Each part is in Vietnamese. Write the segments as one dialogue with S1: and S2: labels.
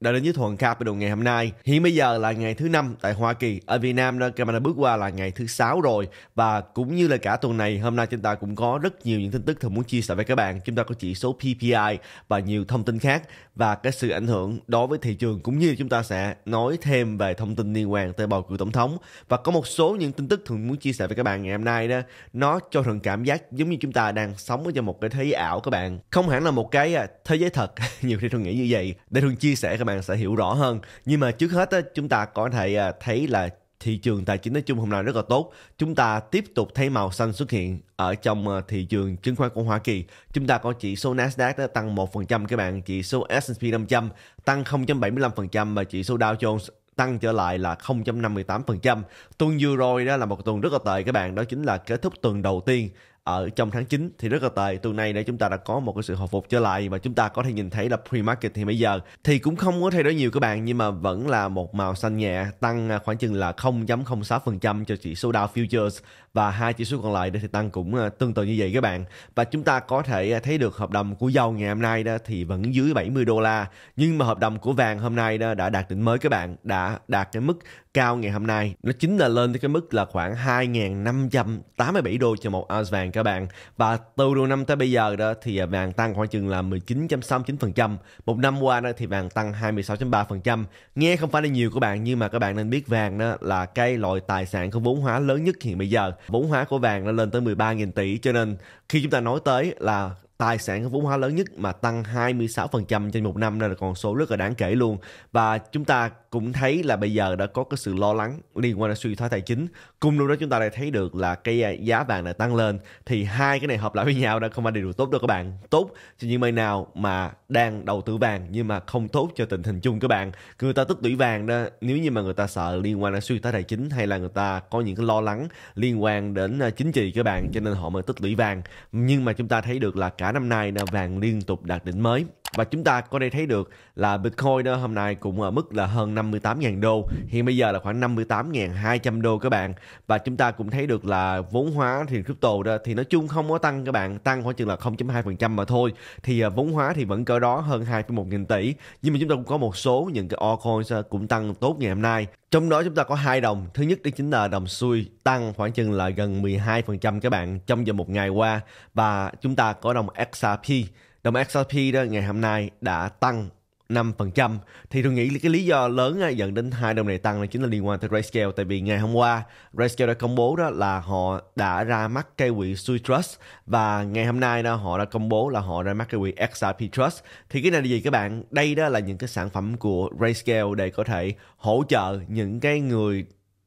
S1: đã đến với Thuận Cap đầu ngày hôm nay. Hiện bây giờ là ngày thứ năm tại Hoa Kỳ. Ở Việt Nam đó, đã bước qua là ngày thứ sáu rồi. Và cũng như là cả tuần này, hôm nay chúng ta cũng có rất nhiều những tin tức thường muốn chia sẻ với các bạn. Chúng ta có chỉ số PPI và nhiều thông tin khác và cái sự ảnh hưởng đối với thị trường cũng như chúng ta sẽ nói thêm về thông tin liên quan tới bầu cử tổng thống và có một số những tin tức thường muốn chia sẻ với các bạn ngày hôm nay đó nó cho thường cảm giác giống như chúng ta đang sống ở trong một cái thế giới ảo các bạn không hẳn là một cái à, thế giới thật nhiều khi thường nghĩ như vậy để thường chia sẻ các bạn sẽ hiểu rõ hơn nhưng mà trước hết chúng ta có thể à, thấy là thị trường tài chính nói chung hôm nay rất là tốt. Chúng ta tiếp tục thấy màu xanh xuất hiện ở trong à, thị trường chứng khoán của Hoa Kỳ. Chúng ta có chỉ số Nasdaq đã tăng 1% các bạn, chỉ số S&P 500 tăng 0.75% và chỉ số Dow Jones tăng trở lại là 0.58%. Tuần vừa rồi đó là một tuần rất là tệ các bạn, đó chính là kết thúc tuần đầu tiên ở trong tháng 9 thì rất là tệ tuần này để chúng ta đã có một cái sự hồi phục trở lại và chúng ta có thể nhìn thấy là pre-market thì bây giờ thì cũng không có thay đổi nhiều các bạn nhưng mà vẫn là một màu xanh nhẹ tăng khoảng chừng là 0.06% cho chỉ số Dow Futures và hai chỉ số còn lại thì tăng cũng ờ, tương tự như vậy các bạn và chúng ta có thể ờ, thấy được hợp đồng của dầu ngày hôm nay đó thì vẫn dưới 70 đô la nhưng mà hợp đồng của vàng hôm nay đó đã đạt đỉnh mới các bạn đã đạt cái mức cao ngày hôm nay nó chính là lên tới cái mức là khoảng 2.587 đô cho một ounce vàng các bạn và từ đầu năm tới bây giờ đó thì ờ, vàng tăng khoảng chừng là 19.69% một năm qua đó thì vàng tăng 26.3% nghe không phải là nhiều các bạn nhưng mà các bạn nên biết vàng đó là cái loại tài sản không vốn hóa lớn nhất hiện bây giờ vốn hóa của vàng nó lên tới 13.000 tỷ cho nên khi chúng ta nói tới là tài sản vốn hóa lớn nhất mà tăng 26% trên một năm đây là con số rất là đáng kể luôn và chúng ta cũng thấy là bây giờ đã có cái sự lo lắng liên quan đến suy thoái tài chính cùng lúc đó chúng ta lại thấy được là cái à, giá vàng đã tăng lên thì hai cái này hợp lại với nhau đã không phải điều tốt đâu các bạn tốt cho những bạn nào mà đang đầu tư vàng nhưng mà không tốt cho tình hình chung các bạn người ta tích lũy vàng đó nếu như mà người ta sợ liên quan đến suy thoái tài chính hay là người ta có những cái lo lắng liên quan đến à, chính trị các bạn cho nên họ mới tích lũy vàng nhưng mà chúng ta thấy được là cả cả năm nay là vàng liên tục đạt đỉnh mới và chúng ta có thể thấy được là Bitcoin hôm nay cũng ở mức là hơn 58.000 đô hiện bây giờ là khoảng 58.200 đô các bạn và chúng ta cũng thấy được là vốn hóa thì crypto đó thì nói chung không có tăng các bạn tăng khoảng chừng là 0.2% mà thôi thì à, vốn hóa thì vẫn cỡ đó hơn 2,1 nghìn tỷ nhưng mà chúng ta cũng có một số những cái altcoins cũng tăng tốt ngày hôm nay trong đó chúng ta có hai đồng thứ nhất đó chính là đồng xuôi tăng khoảng chừng là gần 12% các bạn trong vòng một ngày qua và chúng ta có đồng XRP đồng XRP đó ngày hôm nay đã tăng 5% thì tôi nghĩ cái lý do lớn à, dẫn đến hai đồng này tăng là chính là liên quan tới RayScale, tại vì ngày hôm qua RayScale đã công bố đó là họ đã ra mắt cây quỹ Sui Trust và ngày hôm nay đó họ đã công bố là họ ra mắt cây quỹ XRP Trust thì cái này là gì các bạn đây đó là những cái sản phẩm của RayScale để có thể hỗ trợ những cái người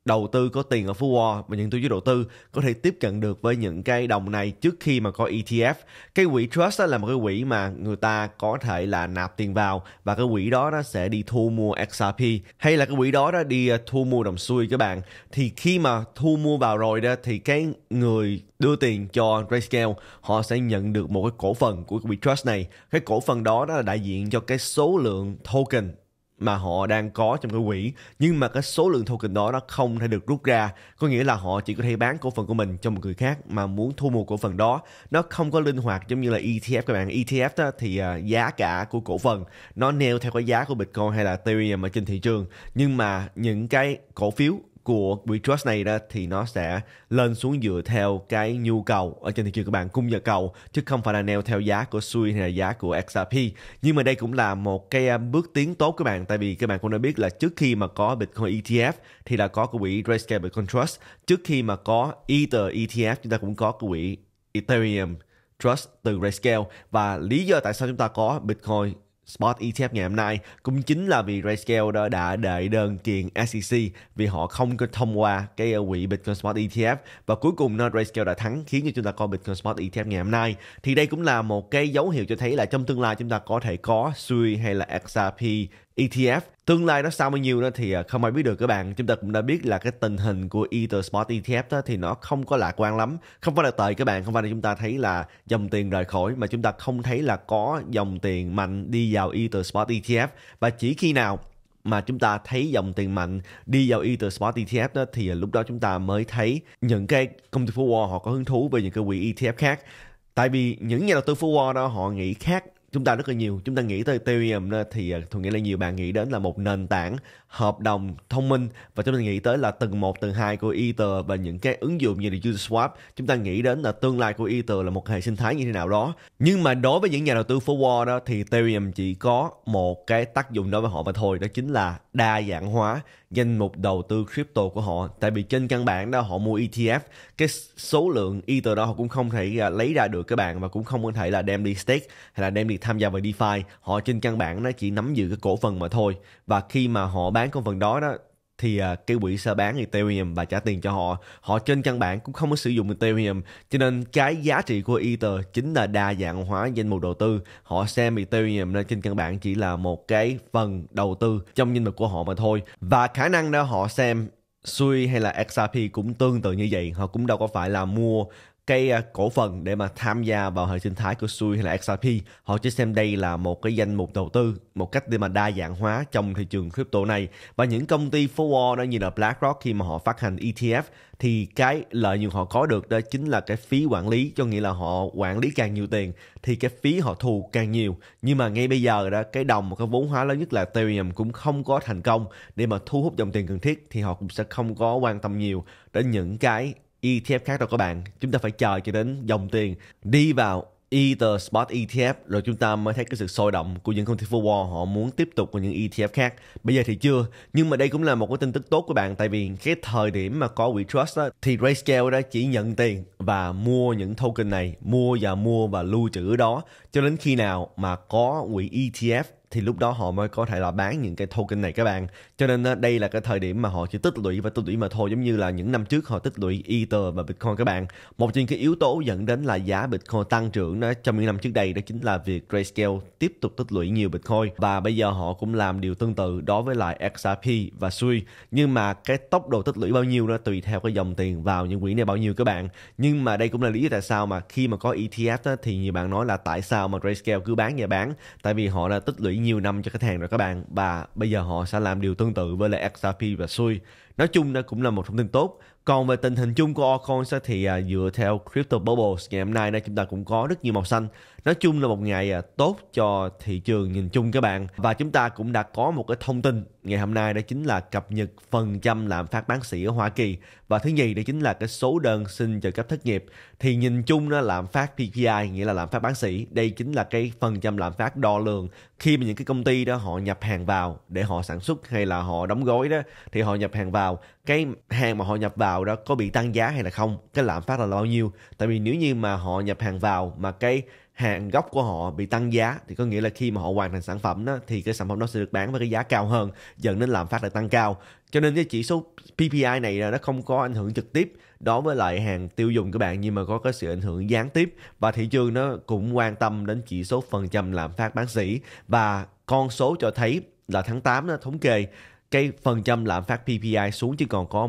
S1: đầu tư có tiền ở Phú Wall và những tổ chức đầu tư có thể tiếp cận được với những cái đồng này trước khi mà có ETF. Cái quỹ trust là một cái quỹ mà người ta có thể là nạp tiền vào và cái quỹ đó nó sẽ đi thu mua XRP hay là cái quỹ đó đó đi à, thu mua đồng xuôi các bạn. Thì khi mà thu mua vào rồi đó thì cái người đưa tiền cho Grayscale họ sẽ nhận được một cái cổ phần của quỹ trust này. Cái cổ phần đó đó là đại diện cho cái số lượng token mà họ đang có trong cái quỹ nhưng mà cái số lượng token đó nó không thể được rút ra có nghĩa là họ chỉ có thể bán cổ phần của mình cho một người khác mà muốn thu mua cổ phần đó nó không có linh hoạt giống như là ETF các bạn ETF đó thì à, giá cả của cổ phần nó neo theo cái giá của Bitcoin hay là Ethereum ở trên thị trường nhưng mà những cái cổ phiếu của WeTrust này đó thì nó sẽ lên xuống dựa theo cái nhu cầu ở trên thị trường các bạn cung và cầu chứ không phải là neo theo giá của SUI hay là giá của XRP nhưng mà đây cũng là một cái um, bước tiến tốt các bạn tại vì các bạn cũng đã biết là trước khi mà có Bitcoin ETF thì là có của quỹ Grayscale Bitcoin Trust trước khi mà có Ether ETF chúng ta cũng có của quỹ Ethereum Trust từ Grayscale và lý do tại sao chúng ta có Bitcoin Spot ETF ngày hôm nay cũng chính là vì Grayscale đó đã đệ đơn kiện SEC vì họ không có thông qua cái ờ, quỹ Bitcoin Spot ETF và cuối cùng nó Grayscale đã thắng khiến cho chúng ta có Bitcoin Spot ETF ngày hôm nay thì đây cũng là một cái dấu hiệu cho thấy là trong tương lai chúng ta có thể có SUI hay là XRP ETF tương lai nó sao bao nhiêu đó thì à, không ai biết được các bạn chúng ta cũng đã biết là cái tình hình của Ether Spot ETF đó thì nó không có lạc quan lắm không phải là tệ các bạn không phải là chúng ta thấy là dòng tiền rời khỏi mà chúng ta không thấy là có dòng tiền mạnh đi vào Ether Spot ETF và chỉ khi nào mà chúng ta thấy dòng tiền mạnh đi vào Ether Spot ETF đó thì à, lúc đó chúng ta mới thấy những cái công ty phố Wall họ có hứng thú về những cái quỹ ETF khác tại vì những nhà đầu tư phố Wall đó họ nghĩ khác chúng ta rất là nhiều chúng ta nghĩ tới Ethereum ờ, thì ờ, thường nghĩ là nhiều bạn nghĩ đến là một nền tảng hợp đồng thông minh và chúng ta nghĩ tới là tầng một tầng hai của Ether và những cái ứng dụng như là Uniswap chúng ta nghĩ đến là tương lai của Ether là một hệ sinh thái như thế nào đó nhưng mà đối với những nhà đầu tư forward đó thì Ethereum chỉ có một cái tác dụng đối với họ mà thôi đó chính là đa dạng hóa danh mục đầu tư crypto của họ tại vì trên căn bản đó họ mua ETF cái số lượng Ether đó họ cũng không thể à, lấy ra được các bạn và cũng không có thể là đem đi stake hay là đem đi tham gia vào DeFi họ trên căn bản nó chỉ nắm giữ cái cổ phần mà thôi và khi mà họ bán con phần đó đó thì uh, cái quỹ sẽ bán Ethereum và trả tiền cho họ. Họ trên căn bản cũng không có sử dụng Ethereum, cho nên cái giá trị của Ether chính là đa dạng hóa danh mục đầu tư. Họ xem Ethereum nên trên căn bản chỉ là một cái phần đầu tư trong danh mục của họ mà thôi. Và khả năng đó họ xem Sui hay là XRP cũng tương tự như vậy, họ cũng đâu có phải là mua cái à, cổ phần để mà tham gia vào hệ sinh thái của Sui hay là XRP họ chỉ xem đây là một cái danh mục đầu tư một cách để mà đa dạng hóa trong thị trường crypto này và những công ty forward đó như là BlackRock khi mà họ phát hành ETF thì cái lợi nhuận họ có được đó chính là cái phí quản lý cho nghĩa là họ quản lý càng nhiều tiền thì cái phí họ thu càng nhiều nhưng mà ngay bây giờ đó cái đồng cái vốn hóa lớn nhất là Ethereum cũng không có thành công để mà thu hút dòng tiền cần thiết thì họ cũng sẽ không có quan tâm nhiều đến những cái ETF khác đâu các bạn. Chúng ta phải chờ cho đến dòng tiền đi vào Ether Spot ETF rồi chúng ta mới thấy cái sự sôi động của những công ty forward họ muốn tiếp tục của những ETF khác. Bây giờ thì chưa, nhưng mà đây cũng là một cái tin tức tốt của bạn tại vì cái thời điểm mà có quỹ trust đó, thì RayScale đã chỉ nhận tiền và mua những token này, mua và mua và lưu trữ đó cho đến khi nào mà có quỹ ETF thì lúc đó họ mới có thể là bán những cái token này các bạn cho nên đây là cái thời điểm mà họ chỉ tích lũy và tích lũy mà thôi giống như là những năm trước họ tích lũy Ether và Bitcoin các bạn một trong những cái yếu tố dẫn đến là giá Bitcoin tăng trưởng đó trong những năm trước đây đó chính là việc Grayscale tiếp tục tích lũy nhiều Bitcoin và bây giờ họ cũng làm điều tương tự đối với lại XRP và SUI nhưng mà cái tốc độ tích lũy bao nhiêu đó tùy theo cái dòng tiền vào những quỹ này bao nhiêu các bạn nhưng mà đây cũng là lý do tại sao mà khi mà có ETF đó, thì nhiều bạn nói là tại sao mà Grayscale cứ bán và bán tại vì họ đã tích lũy nhiều năm cho khách hàng rồi các bạn và bây giờ họ sẽ làm điều tương tự với lại XRP và Sui. Nói chung nó cũng là một thông tin tốt còn về tình hình chung của altcoins thì à, dựa theo Crypto Bubbles ngày hôm nay chúng ta cũng có rất nhiều màu xanh. Nói chung là một ngày à, tốt cho thị trường nhìn chung các bạn. Và chúng ta cũng đã có một cái thông tin ngày hôm nay đó chính là cập nhật phần trăm lạm phát bán sỉ ở Hoa Kỳ. Và thứ nhì đó chính là cái số đơn xin trợ cấp thất nghiệp. Thì nhìn chung nó lạm phát PPI nghĩa là lạm phát bán sỉ. Đây chính là cái phần trăm lạm phát đo lường khi mà những cái công ty đó họ nhập hàng vào để họ sản xuất hay là họ đóng gói đó thì họ nhập hàng vào cái hàng mà họ nhập vào đó có bị tăng giá hay là không cái lạm phát là, là bao nhiêu tại vì nếu như mà họ nhập hàng vào mà cái hàng gốc của họ bị tăng giá thì có nghĩa là khi mà họ hoàn thành sản phẩm đó thì cái sản phẩm đó sẽ được bán với cái giá cao hơn dẫn đến lạm phát lại tăng cao cho nên cái chỉ số PPI này nó không có ảnh hưởng trực tiếp đối với lại hàng tiêu dùng các bạn nhưng mà có cái sự ảnh hưởng gián tiếp và thị trường nó cũng quan tâm đến chỉ số phần trăm lạm phát bán sỉ và con số cho thấy là tháng 8 nó thống kê cái phần trăm lạm phát PPI xuống chỉ còn có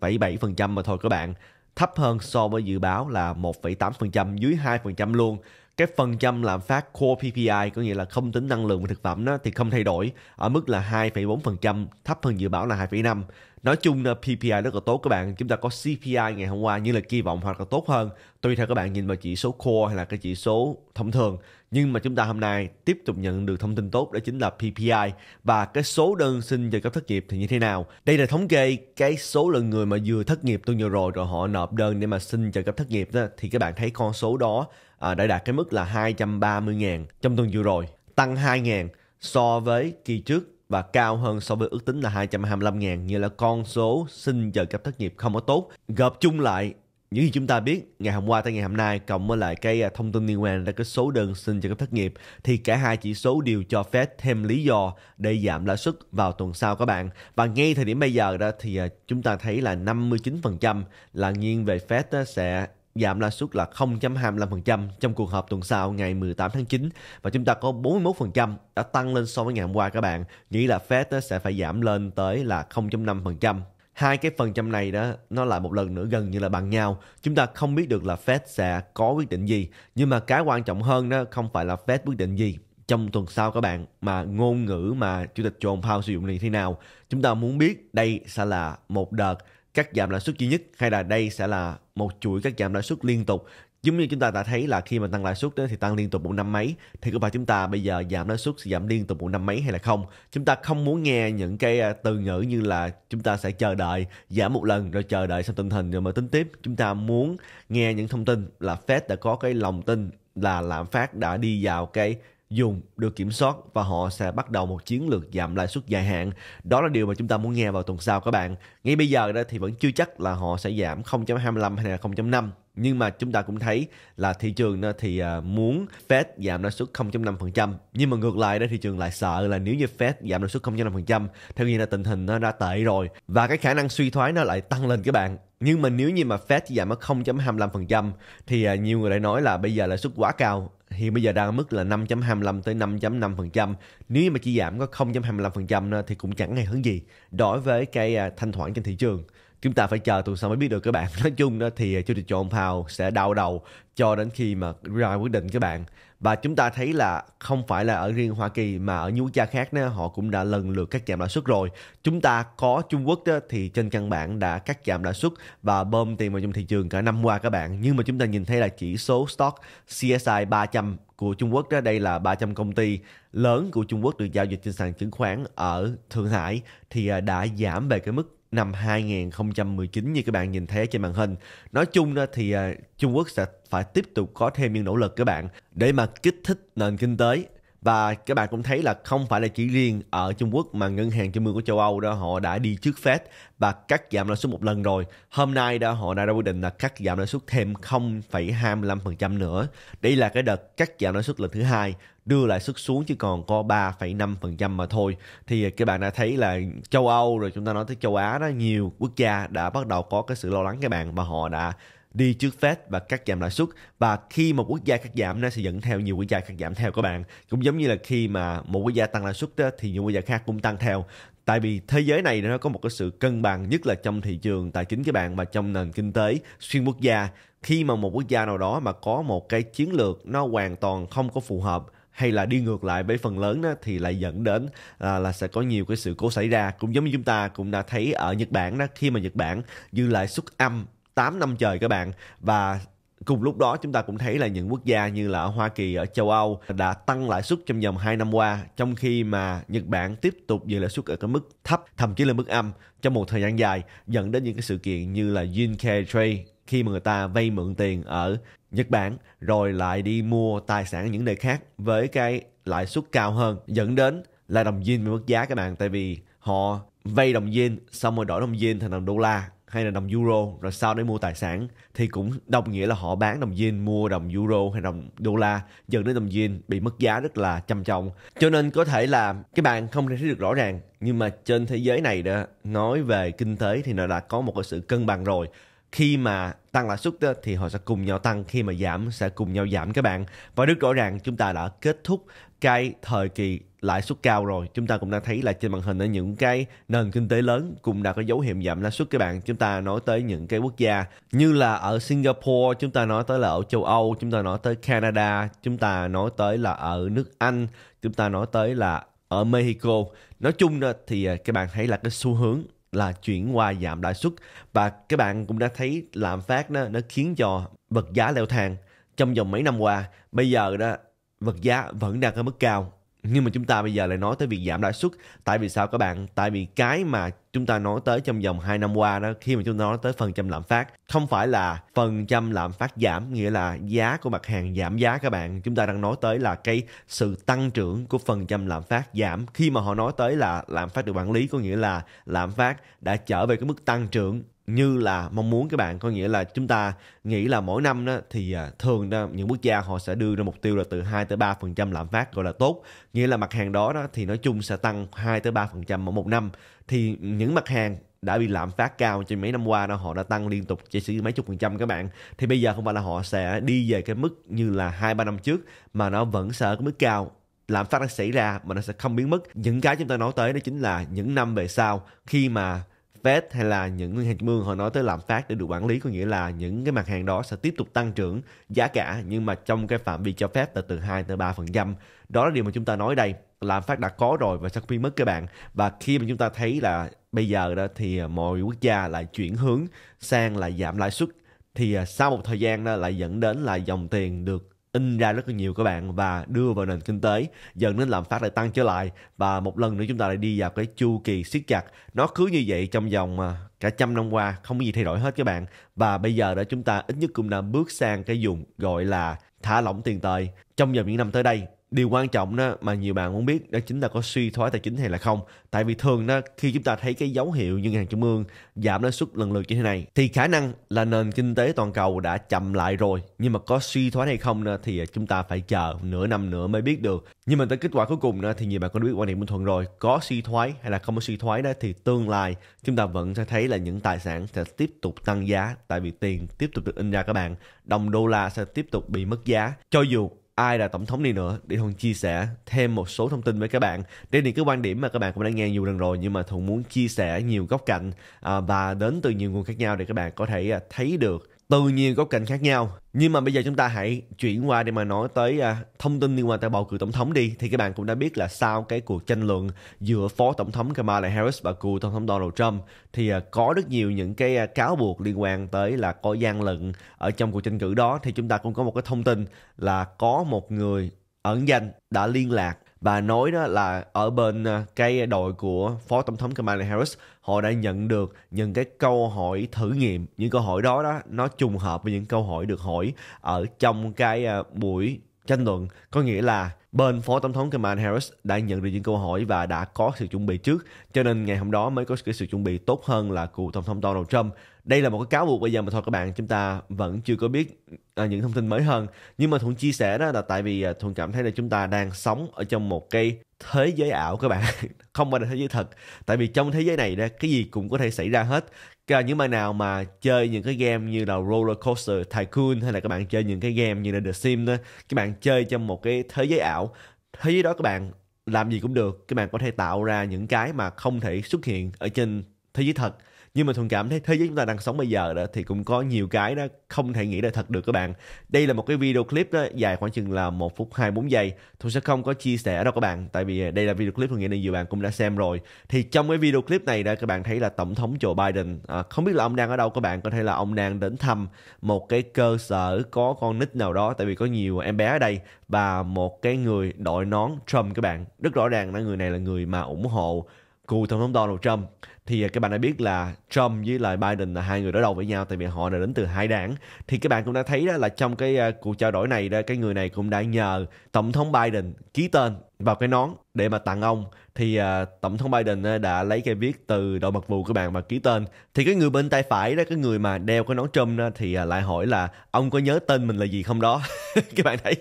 S1: 1,7% mà thôi các bạn thấp hơn so với dự báo là 1,8% dưới 2% luôn cái phần trăm lạm phát core PPI có nghĩa là không tính năng lượng và thực phẩm đó, thì không thay đổi ở mức là 2,4% thấp hơn dự báo là 2,5 nói chung là PPI rất là tốt các bạn chúng ta có CPI ngày hôm qua như là kỳ vọng hoặc là tốt hơn tùy theo các bạn nhìn vào chỉ số core hay là cái chỉ số thông thường nhưng mà chúng ta hôm nay tiếp tục nhận được thông tin tốt đó chính là PPI và cái số đơn xin trợ cấp thất nghiệp thì như thế nào. Đây là thống kê cái số lượng người mà vừa thất nghiệp tuần nhiều rồi rồi họ nộp đơn để mà xin trợ cấp thất nghiệp đó, thì các bạn thấy con số đó à, đã đạt cái mức là 230.000 trong tuần vừa rồi, tăng 2.000 so với kỳ trước và cao hơn so với ước tính là 225.000 như là con số xin trợ cấp thất nghiệp không có tốt. Gộp chung lại như gì chúng ta biết ngày hôm qua tới ngày hôm nay cộng với lại cái à, thông tin liên quan đến cái số đơn xin trợ cấp thất nghiệp thì cả hai chỉ số đều cho phép thêm lý do để giảm lãi suất vào tuần sau các bạn và ngay thời điểm bây giờ đó thì à, chúng ta thấy là 59% là nghiêng về Fed sẽ giảm lãi suất là 0.25% trong cuộc họp tuần sau ngày 18 tháng 9 và chúng ta có 41% đã tăng lên so với ngày hôm qua các bạn, nghĩ là Fed sẽ phải giảm lên tới là 0.5% hai cái phần trăm này đó nó lại một lần nữa gần như là bằng nhau chúng ta không biết được là Fed sẽ có quyết định gì nhưng mà cái quan trọng hơn đó không phải là Fed quyết định gì trong tuần sau các bạn mà ngôn ngữ mà chủ tịch John Powell sử dụng như thế nào chúng ta muốn biết đây sẽ là một đợt cắt giảm lãi suất duy nhất hay là đây sẽ là một chuỗi cắt giảm lãi suất liên tục giống như chúng ta đã thấy là khi mà tăng lãi suất thì tăng liên tục một năm mấy thì có phải chúng ta bây giờ giảm lãi suất giảm liên tục một năm mấy hay là không chúng ta không muốn nghe những cái à, từ ngữ như là chúng ta sẽ chờ đợi giảm một lần rồi chờ đợi xem tình hình rồi mới tính tiếp chúng ta muốn nghe những thông tin là Fed đã có cái lòng tin là lạm phát đã đi vào cái dùng được kiểm soát và họ sẽ bắt đầu một chiến lược giảm lãi suất dài hạn. Đó là điều mà chúng ta muốn nghe vào tuần sau các bạn. Ngay bây giờ đó thì vẫn chưa chắc là họ sẽ giảm 0.25 hay là 0.5 nhưng mà chúng ta cũng thấy là thị trường thì à, muốn Fed giảm lãi suất 0.5% nhưng mà ngược lại đó thị trường lại sợ là nếu như Fed giảm lãi suất 0.5% theo như là tình hình nó đã tệ rồi và cái khả năng suy thoái nó lại tăng lên các bạn nhưng mà nếu như mà Fed chỉ giảm ở 0.25% thì à, nhiều người lại nói là bây giờ lãi suất quá cao hiện bây giờ đang ở mức là 5.25 tới 5.5%. Nếu như mà chỉ giảm có 0.25% thì cũng chẳng hề hứng gì đối với cái à, thanh khoản trên thị trường chúng ta phải chờ tuần sau mới biết được các bạn nói chung đó thì à, chương trình chọn Powell sẽ đau đầu cho đến khi mà ra quyết định các bạn và chúng ta thấy là không phải là ở riêng Hoa Kỳ mà ở những quốc gia khác nữa họ cũng đã lần lượt cắt giảm lãi suất rồi chúng ta có Trung Quốc đó, thì trên căn bản đã cắt giảm lãi suất và bơm tiền vào trong thị trường cả năm qua các bạn nhưng mà chúng ta nhìn thấy là chỉ số stock CSI 300 của Trung Quốc đó đây là 300 công ty lớn của Trung Quốc được giao dịch trên sàn chứng khoán ở Thượng Hải thì à, đã giảm về cái mức năm 2019 như các bạn nhìn thấy trên màn hình. Nói chung đó thì à, Trung Quốc sẽ phải tiếp tục có thêm những nỗ lực các bạn để mà kích thích nền kinh tế và các bạn cũng thấy là không phải là chỉ riêng ở Trung Quốc mà ngân hàng trung ương của châu Âu đó họ đã đi trước Fed và cắt giảm lãi suất một lần rồi. Hôm nay đó họ đã ra quyết định là cắt giảm lãi suất thêm 0,25% nữa. Đây là cái đợt cắt giảm lãi suất lần thứ hai đưa lại sức xuống chỉ còn có 3,5% mà thôi thì à, các bạn đã thấy là châu Âu rồi chúng ta nói tới châu Á đó nhiều quốc gia đã bắt đầu có cái sự lo lắng các bạn và họ đã đi trước Fed và cắt giảm lãi suất và khi một quốc gia cắt giảm nó sẽ dẫn theo nhiều quốc gia cắt giảm theo các bạn cũng giống như là khi mà một quốc gia tăng lãi suất thì nhiều quốc gia khác cũng tăng theo tại vì thế giới này nó có một cái sự cân bằng nhất là trong thị trường tài chính các bạn và trong nền kinh tế xuyên quốc gia khi mà một quốc gia nào đó mà có một cái chiến lược nó hoàn toàn không có phù hợp hay là đi ngược lại với phần lớn đó thì lại dẫn đến là, là sẽ có nhiều cái sự cố xảy ra cũng giống như chúng ta cũng đã thấy ở Nhật Bản đó khi mà Nhật Bản dư lại xuất âm 8 năm trời các bạn và cùng lúc đó chúng ta cũng thấy là những quốc gia như là ở Hoa Kỳ ở châu Âu đã tăng lãi suất trong vòng 2 năm qua trong khi mà Nhật Bản tiếp tục giữ lãi suất ở cái mức thấp thậm chí là mức âm trong một thời gian dài dẫn đến những cái sự kiện như là Yen Trade khi mà người ta vay mượn tiền ở Nhật Bản rồi lại đi mua tài sản ở những nơi khác với cái lãi suất cao hơn dẫn đến là đồng yên bị mất giá các bạn tại vì họ vay đồng yên xong rồi đổi đồng yên thành đồng đô la hay là đồng euro rồi sau đấy mua tài sản thì cũng đồng nghĩa là họ bán đồng yên mua đồng euro hay đồng đô la dẫn đến đồng yên bị mất giá rất là trầm trọng cho nên có thể là các bạn không thể thấy được rõ ràng nhưng mà trên thế giới này đó nói về kinh tế thì nó đã có một cái sự cân bằng rồi khi mà tăng lãi suất thì họ sẽ cùng nhau tăng khi mà giảm sẽ cùng nhau giảm các bạn và rất rõ ràng chúng ta đã kết thúc cái thời kỳ lãi suất cao rồi chúng ta cũng đang thấy là trên màn hình ở những cái nền kinh tế lớn cũng đã có dấu hiệu giảm lãi suất các bạn chúng ta nói tới những cái quốc gia như là ở Singapore chúng ta nói tới là ở châu Âu chúng ta nói tới Canada chúng ta nói tới là ở nước Anh chúng ta nói tới là ở Mexico nói chung thì à, các bạn thấy là cái xu hướng là chuyển qua giảm lãi suất và các bạn cũng đã thấy lạm phát nó nó khiến cho vật giá leo thang trong vòng mấy năm qua bây giờ đó vật giá vẫn đang ở mức cao nhưng mà chúng ta bây giờ lại nói tới việc giảm lãi suất tại vì sao các bạn tại vì cái mà chúng ta nói tới trong vòng 2 năm qua đó khi mà chúng ta nói tới phần trăm lạm phát không phải là phần trăm lạm phát giảm nghĩa là giá của mặt hàng giảm giá các bạn chúng ta đang nói tới là cái sự tăng trưởng của phần trăm lạm phát giảm khi mà họ nói tới là lạm phát được quản lý có nghĩa là lạm phát đã trở về cái mức tăng trưởng như là mong muốn các bạn có nghĩa là chúng ta nghĩ là mỗi năm đó thì à, thường đó, những quốc gia họ sẽ đưa ra mục tiêu là từ 2 tới 3% lạm phát gọi là tốt nghĩa là mặt hàng đó đó thì nói chung sẽ tăng 2 tới 3% mỗi một năm thì những mặt hàng đã bị lạm phát cao trên mấy năm qua đó họ đã tăng liên tục chỉ sử mấy chục phần trăm các bạn thì bây giờ không phải là họ sẽ đi về cái mức như là hai ba năm trước mà nó vẫn sẽ ở cái mức cao lạm phát đang xảy ra mà nó sẽ không biến mất những cái chúng ta nói tới đó chính là những năm về sau khi mà Fed hay là những ngân hàng trung ương họ nói tới lạm phát để được quản lý có nghĩa là những cái mặt hàng đó sẽ tiếp tục tăng trưởng giá cả nhưng mà trong cái phạm vi cho phép là từ 2 tới 3%. Đó là điều mà chúng ta nói đây lạm phát đã có rồi và sẽ biến mất các bạn và khi mà chúng ta thấy là bây giờ đó thì mọi quốc gia lại chuyển hướng sang là giảm lãi suất thì à, sau một thời gian đó lại dẫn đến là dòng tiền được in ra rất là nhiều các bạn và đưa vào nền kinh tế dần đến lạm phát lại tăng trở lại và một lần nữa chúng ta lại đi vào cái chu kỳ siết chặt nó cứ như vậy trong vòng à, cả trăm năm qua không có gì thay đổi hết các bạn và bây giờ đó chúng ta ít nhất cũng đã bước sang cái dùng gọi là thả lỏng tiền tệ trong vòng những năm tới đây điều quan trọng đó mà nhiều bạn muốn biết đó chính là có suy thoái tài chính hay là không tại vì thường đó khi chúng ta thấy cái dấu hiệu như ngân hàng trung ương giảm lãi suất lần lượt như thế này thì khả năng là nền kinh tế toàn cầu đã chậm lại rồi nhưng mà có suy thoái hay không đó, thì à, chúng ta phải chờ nửa năm nữa mới biết được nhưng mà tới kết quả cuối cùng đó, thì nhiều bạn có biết quan điểm bình thuận rồi có suy thoái hay là không có suy thoái đó thì tương lai chúng ta vẫn sẽ thấy là những tài sản sẽ tiếp tục tăng giá tại vì tiền tiếp tục được in ra các bạn đồng đô la sẽ tiếp tục bị mất giá cho dù ai là tổng thống đi nữa để Thuận chia sẻ thêm một số thông tin với các bạn. Đây là cái quan điểm mà các bạn cũng đã nghe nhiều lần rồi nhưng mà Thuận muốn chia sẻ nhiều góc cạnh à, và đến từ nhiều nguồn khác nhau để các bạn có thể à, thấy được từ nhiều góc cạnh khác nhau nhưng mà bây giờ chúng ta hãy chuyển qua để mà nói tới uh, thông tin liên quan tới bầu cử tổng thống đi thì các bạn cũng đã biết là sau cái cuộc tranh luận giữa phó tổng thống Kamala Harris và cựu tổng thống Donald Trump thì uh, có rất nhiều những cái uh, cáo buộc liên quan tới là có gian lận ở trong cuộc tranh cử đó thì chúng ta cũng có một cái thông tin là có một người ẩn danh đã liên lạc và nói đó là ở bên cái đội của phó tổng thống Kamala Harris họ đã nhận được những cái câu hỏi thử nghiệm những câu hỏi đó đó nó trùng hợp với những câu hỏi được hỏi ở trong cái à, buổi tranh luận có nghĩa là bên phó tổng thống Kamala Harris đã nhận được những câu hỏi và đã có sự chuẩn bị trước cho nên ngày hôm đó mới có cái sự chuẩn bị tốt hơn là cựu tổng thống Donald Trump đây là một cái cáo buộc bây giờ mà thôi các bạn chúng ta vẫn chưa có biết à, những thông tin mới hơn nhưng mà thuận chia sẻ đó là tại vì à, thuận cảm thấy là chúng ta đang sống ở trong một cái thế giới ảo các bạn không phải là thế giới thật tại vì trong thế giới này đó cái gì cũng có thể xảy ra hết cả những bạn nào mà chơi những cái game như là roller coaster tycoon hay là các bạn chơi những cái game như là the sims đó các bạn chơi trong một cái thế giới ảo thế giới đó các bạn làm gì cũng được các bạn có thể tạo ra những cái mà không thể xuất hiện ở trên thế giới thật nhưng mà thuận cảm thấy thế giới chúng ta đang sống bây giờ đó thì cũng có nhiều cái đó không thể nghĩ là thật được các bạn đây là một cái video clip đó dài khoảng chừng là một phút hai bốn giây tôi sẽ không có chia sẻ đâu các bạn tại vì đây là video clip tôi nghĩ là nhiều bạn cũng đã xem rồi thì trong cái video clip này đó các bạn thấy là tổng thống Joe Biden à, không biết là ông đang ở đâu các bạn có thể là ông đang đến thăm một cái cơ sở có con nít nào đó tại vì có nhiều em bé ở đây và một cái người đội nón Trump các bạn rất rõ ràng là người này là người mà ủng hộ cựu tổng thống Donald Trump thì à, các bạn đã biết là Trump với lại Biden là hai người đối đầu với nhau tại vì họ là đến từ hai đảng thì các bạn cũng đã thấy đó là trong cái à, cuộc trao đổi này đó cái người này cũng đã nhờ tổng thống Biden ký tên vào cái nón để mà tặng ông thì uh, tổng thống Biden đã lấy cái viết từ đội mật vụ của bạn mà ký tên thì cái người bên tay phải đó cái người mà đeo cái nón Trump đó, thì uh, lại hỏi là ông có nhớ tên mình là gì không đó các bạn thấy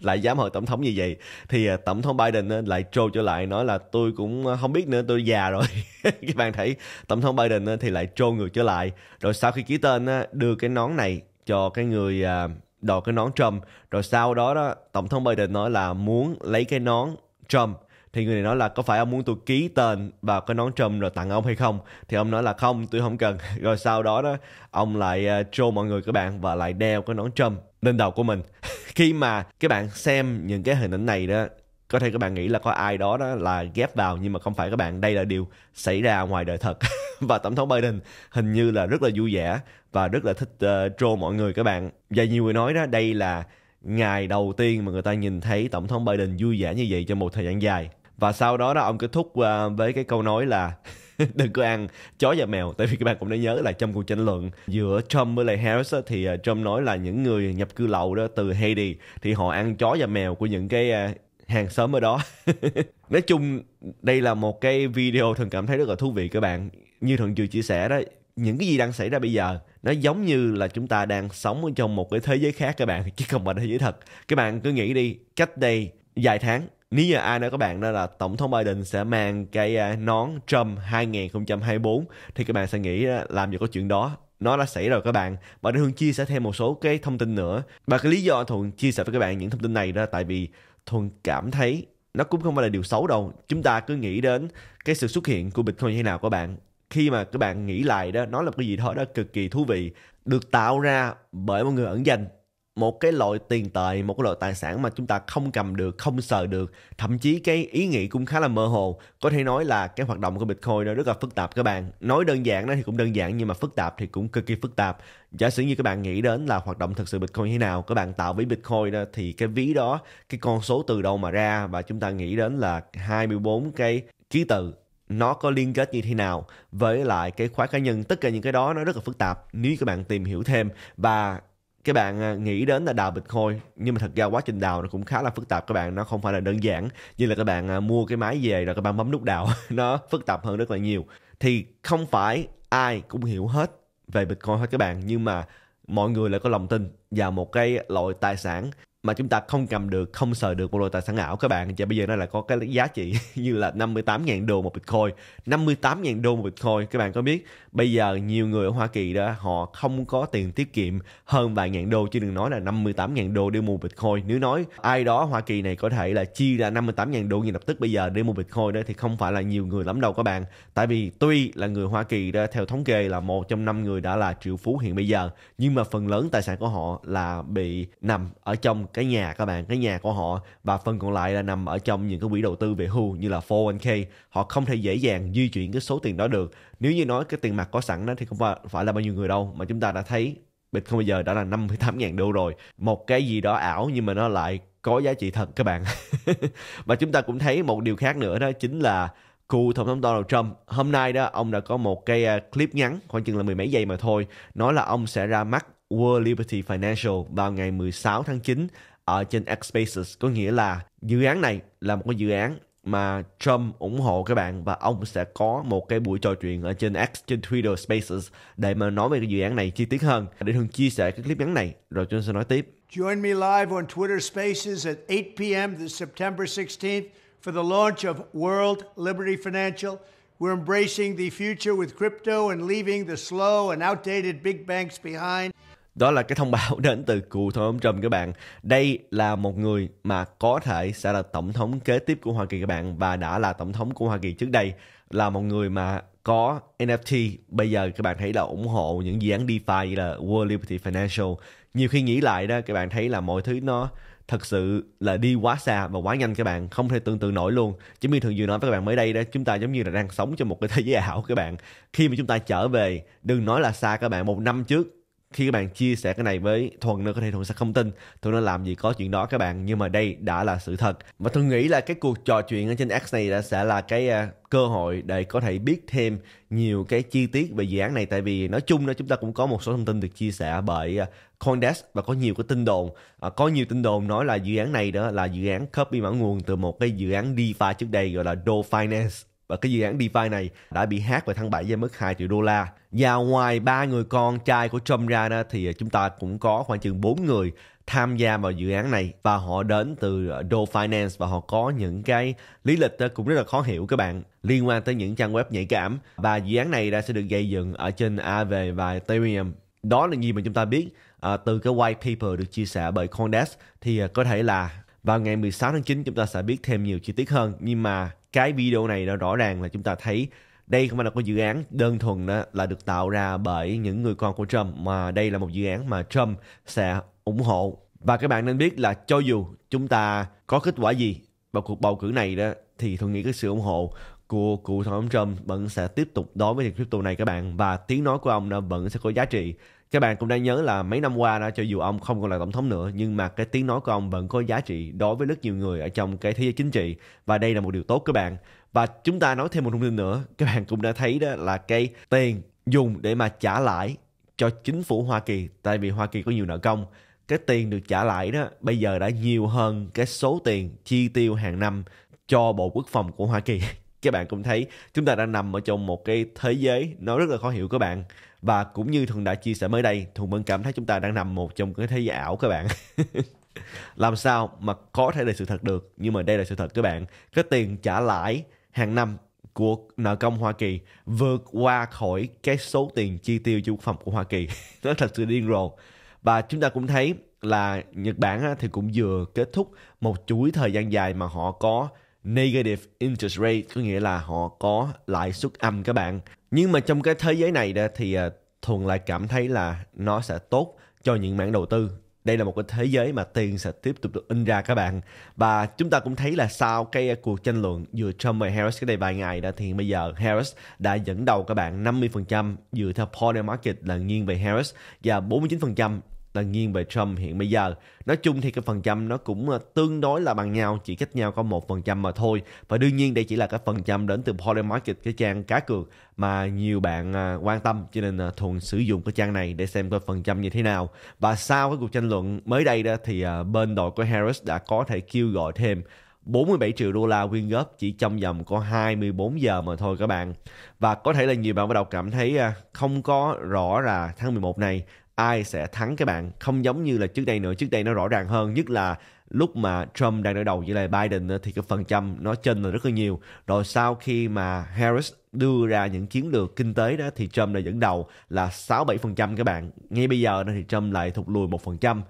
S1: lại dám hỏi tổng thống như vậy thì uh, tổng thống Biden uh, lại trôi trở lại nói là tôi cũng không biết nữa tôi già rồi các bạn thấy tổng thống Biden ờ, thì lại trôn ngược trở lại rồi sau khi ký tên ờ, đưa cái nón này cho cái người ờ, đòi cái nón Trump rồi sau đó đó tổng thống Biden nói là muốn lấy cái nón Trump thì người này nói là có phải ông muốn tôi ký tên vào cái nón Trump rồi tặng ông hay không thì ông nói là không tôi không cần rồi sau đó đó ông lại trôn mọi người các bạn và lại đeo cái nón Trump lên đầu của mình khi mà các bạn xem những cái hình ảnh này đó có thể các bạn nghĩ là có ai đó đó là ghép vào nhưng mà không phải các bạn đây là điều xảy ra ngoài đời thật và tổng thống Biden hình như là rất là vui vẻ và rất là thích uh, ờ, troll mọi người các bạn và nhiều người nói đó đây là ngày đầu tiên mà người ta nhìn thấy tổng thống Biden vui vẻ như vậy trong một thời gian dài và sau đó đó ông kết thúc uh, với cái câu nói là đừng có ăn chó và mèo tại vì các bạn cũng đã nhớ là trong cuộc tranh luận giữa Trump với lại Harris thì ờ, Trump nói là những người nhập cư lậu đó từ Haiti thì họ ăn chó và mèo của những cái hàng xóm ở đó nói chung đây là một cái video thần cảm thấy rất là thú vị các bạn như thuận vừa chia sẻ đó những cái gì đang xảy ra bây giờ nó giống như là chúng ta đang sống ở trong một cái thế giới khác các bạn chứ không phải thế giới thật các bạn cứ nghĩ đi cách đây vài tháng nếu như ai nói các bạn đó là tổng thống Biden sẽ mang cái à, nón Trump 2024 thì các bạn sẽ nghĩ à, làm gì có chuyện đó nó đã xảy rồi các bạn và Hương chia sẻ thêm một số cái thông tin nữa và cái lý do Thuận chia sẻ với các bạn những thông tin này đó tại vì thuần cảm thấy nó cũng không phải là điều xấu đâu chúng ta cứ nghĩ đến cái sự xuất hiện của bitcoin như thế nào các bạn khi mà các bạn nghĩ lại đó nó là cái gì đó đó cực kỳ thú vị được tạo ra bởi một người ẩn danh một cái loại tiền tệ một cái loại tài sản mà chúng ta không cầm được không sờ được thậm chí cái ý nghĩ cũng khá là mơ hồ có thể nói là cái hoạt động của bitcoin nó rất là phức tạp các bạn nói đơn giản đó thì cũng đơn giản nhưng mà phức tạp thì cũng cực kỳ phức tạp giả sử như các bạn nghĩ đến là hoạt động thực sự bitcoin như thế nào các bạn tạo ví bitcoin đó thì cái ví đó cái con số từ đâu mà ra và chúng ta nghĩ đến là 24 cái ký tự nó có liên kết như thế nào với lại cái khóa cá nhân tất cả những cái đó nó rất là phức tạp nếu các bạn tìm hiểu thêm và các bạn à, nghĩ đến là đào bịch khôi nhưng mà thật ra quá trình đào nó cũng khá là phức tạp các bạn nó không phải là đơn giản như là các bạn à, mua cái máy về rồi các bạn bấm nút đào nó phức tạp hơn rất là nhiều thì không phải ai cũng hiểu hết về Bitcoin hết các bạn nhưng mà mọi người lại có lòng tin vào một cái loại tài sản mà chúng ta không cầm được, không sờ được một loại tài sản ảo các bạn thì bây giờ nó là có cái giá trị như là 58.000 đô một Bitcoin. 58.000 đô một Bitcoin các bạn có biết bây giờ nhiều người ở Hoa Kỳ đó họ không có tiền tiết kiệm hơn vài ngàn đô chứ đừng nói là 58.000 đô để mua Bitcoin. Nếu nói ai đó Hoa Kỳ này có thể là chi ra 58.000 đô ngay lập tức bây giờ để mua Bitcoin đó thì không phải là nhiều người lắm đâu các bạn. Tại vì tuy là người Hoa Kỳ đó theo thống kê là một trong năm người đã là triệu phú hiện bây giờ nhưng mà phần lớn tài sản của họ là bị nằm ở trong cái nhà các bạn, cái nhà của họ và phần còn lại là nằm ở trong những cái quỹ đầu tư về hưu như là 401k. Họ không thể dễ dàng di chuyển cái số tiền đó được. Nếu như nói cái tiền mặt có sẵn đó thì không phải là bao nhiêu người đâu mà chúng ta đã thấy Bitcoin bây giờ đã là 58.000 đô rồi. Một cái gì đó ảo nhưng mà nó lại có giá trị thật các bạn. và chúng ta cũng thấy một điều khác nữa đó chính là cựu tổng thống Donald Trump hôm nay đó ông đã có một cái à, clip ngắn khoảng chừng là mười mấy giây mà thôi nói là ông sẽ ra mắt World Liberty Financial vào ngày 16 tháng 9 ở trên X Spaces có nghĩa là dự án này là một cái dự án mà Trump ủng hộ các bạn và ông sẽ có một cái buổi trò chuyện ở trên X trên Twitter Spaces để mà nói về cái dự án này chi tiết hơn. Để thường chia sẻ cái clip ngắn này rồi chúng sẽ nói tiếp. Join me live on Twitter Spaces at 8 p.m. this September 16th for the launch of World Liberty Financial. We're embracing the future with crypto and leaving the slow and outdated big banks behind đó là cái thông báo đến từ cựu tổng thống Trump các bạn. Đây là một người mà có thể sẽ là tổng thống kế tiếp của Hoa Kỳ các bạn và đã là tổng thống của Hoa Kỳ trước đây là một người mà có NFT bây giờ các bạn thấy là ủng hộ những dự án DeFi như là World Liberty Financial. Nhiều khi nghĩ lại đó các bạn thấy là mọi thứ nó thật sự là đi quá xa và quá nhanh các bạn không thể tương tự nổi luôn giống như thường vừa nói với các bạn mới đây đó chúng ta giống như là đang sống trong một cái thế giới ảo các bạn khi mà chúng ta trở về đừng nói là xa các bạn một năm trước khi các bạn chia sẻ cái này với thuần nữa có thể thuần sẽ không tin thuần nó làm gì có chuyện đó các bạn nhưng mà đây đã là sự thật và thuần nghĩ là cái cuộc trò chuyện ở trên x này đã sẽ là cái uh, cơ hội để có thể biết thêm nhiều cái chi tiết về dự án này tại vì nói chung đó chúng ta cũng có một số thông tin được chia sẻ bởi uh, Coindesk và có nhiều cái tin đồn à, có nhiều tin đồn nói là dự án này đó là dự án copy mã nguồn từ một cái dự án DeFi trước đây gọi là Do Finance và cái dự án DeFi này đã bị hack vào tháng 7 với mức 2 triệu đô la. Và ngoài ba người con trai của Trump ra đó, thì ờ, chúng ta cũng có khoảng chừng 4 người tham gia vào dự án này và họ đến từ ờ, Do Finance và họ có những cái lý lịch ờ, cũng rất là khó hiểu các bạn liên quan tới những trang web nhạy cảm và dự án này đã sẽ được gây dựng ở trên Aave và Ethereum. Đó là gì mà chúng ta biết à, từ cái white paper được chia sẻ bởi Condesk thì có thể là vào ngày 16 tháng 9 chúng ta sẽ biết thêm nhiều chi tiết hơn nhưng mà cái video này nó rõ ràng là chúng ta thấy đây không phải là một dự án đơn thuần đó là được tạo ra bởi những người con của Trump mà đây là một dự án mà Trump sẽ ủng hộ và các bạn nên biết là cho dù chúng ta có kết quả gì vào cuộc bầu cử này đó thì tôi nghĩ cái sự ủng hộ của cựu tổng thống Trump vẫn sẽ tiếp tục đối với những crypto này các bạn và tiếng nói của ông nó vẫn sẽ có giá trị các bạn cũng đã nhớ là mấy năm qua đó cho dù ông không còn là tổng thống nữa nhưng mà cái tiếng nói của ông vẫn có giá trị đối với rất nhiều người ở trong cái thế giới chính trị và đây là một điều tốt các bạn và chúng ta nói thêm một thông tin nữa các bạn cũng đã thấy đó là cái tiền dùng để mà trả lãi cho chính phủ Hoa Kỳ tại vì Hoa Kỳ có nhiều nợ công cái tiền được trả lại đó bây giờ đã nhiều hơn cái số tiền chi tiêu hàng năm cho Bộ Quốc phòng của Hoa Kỳ các bạn cũng thấy chúng ta đang nằm ở trong một cái thế giới nó rất là khó hiểu các bạn và cũng như Thuận đã chia sẻ mới đây, Thuận vẫn cảm thấy chúng ta đang nằm một trong cái thế giới ảo các bạn. Làm sao mà có thể là sự thật được, nhưng mà đây là sự thật các bạn. Cái tiền trả lãi hàng năm của nợ công Hoa Kỳ vượt qua khỏi cái số tiền chi tiêu cho quốc phòng của Hoa Kỳ. Nó thật sự điên rồ. Và chúng ta cũng thấy là Nhật Bản thì cũng vừa kết thúc một chuỗi thời gian dài mà họ có negative interest rate, có nghĩa là họ có lãi suất âm các bạn nhưng mà trong cái thế giới này đó thì à, thuần lại cảm thấy là nó sẽ tốt cho những mảng đầu tư đây là một cái thế giới mà tiền sẽ tiếp tục được in ra các bạn và chúng ta cũng thấy là sau cái à, cuộc tranh luận giữa Trump và Harris cái đây vài ngày đã thì bây giờ Harris đã dẫn đầu các bạn 50% dựa theo Poll Market là nghiêng về Harris và 49% là nghiêng về Trump hiện bây giờ. Nói chung thì cái phần trăm nó cũng ờ, tương đối là bằng nhau, chỉ cách nhau có một phần trăm mà thôi. Và đương nhiên đây chỉ là cái phần trăm đến từ Polar Market, cái trang cá cược mà nhiều bạn ờ, quan tâm. Cho nên ờ, thường sử dụng cái trang này để xem cái phần trăm như thế nào. Và sau cái cuộc tranh luận mới đây đó thì bên đội của Harris đã có thể kêu gọi thêm 47 triệu đô la quyên góp chỉ trong vòng có 24 giờ mà thôi các bạn. Và có thể là nhiều bạn bắt đầu cảm thấy không có rõ là tháng 11 này ai sẽ thắng các bạn không giống như là trước đây nữa trước đây nó rõ ràng hơn nhất là lúc mà Trump đang đỡ đầu với lại Biden thì cái phần trăm nó trên là rất là nhiều rồi sau khi mà Harris đưa ra những chiến lược kinh tế đó thì Trump đã dẫn đầu là 6-7% các bạn ngay bây giờ thì Trump lại thụt lùi một phần trăm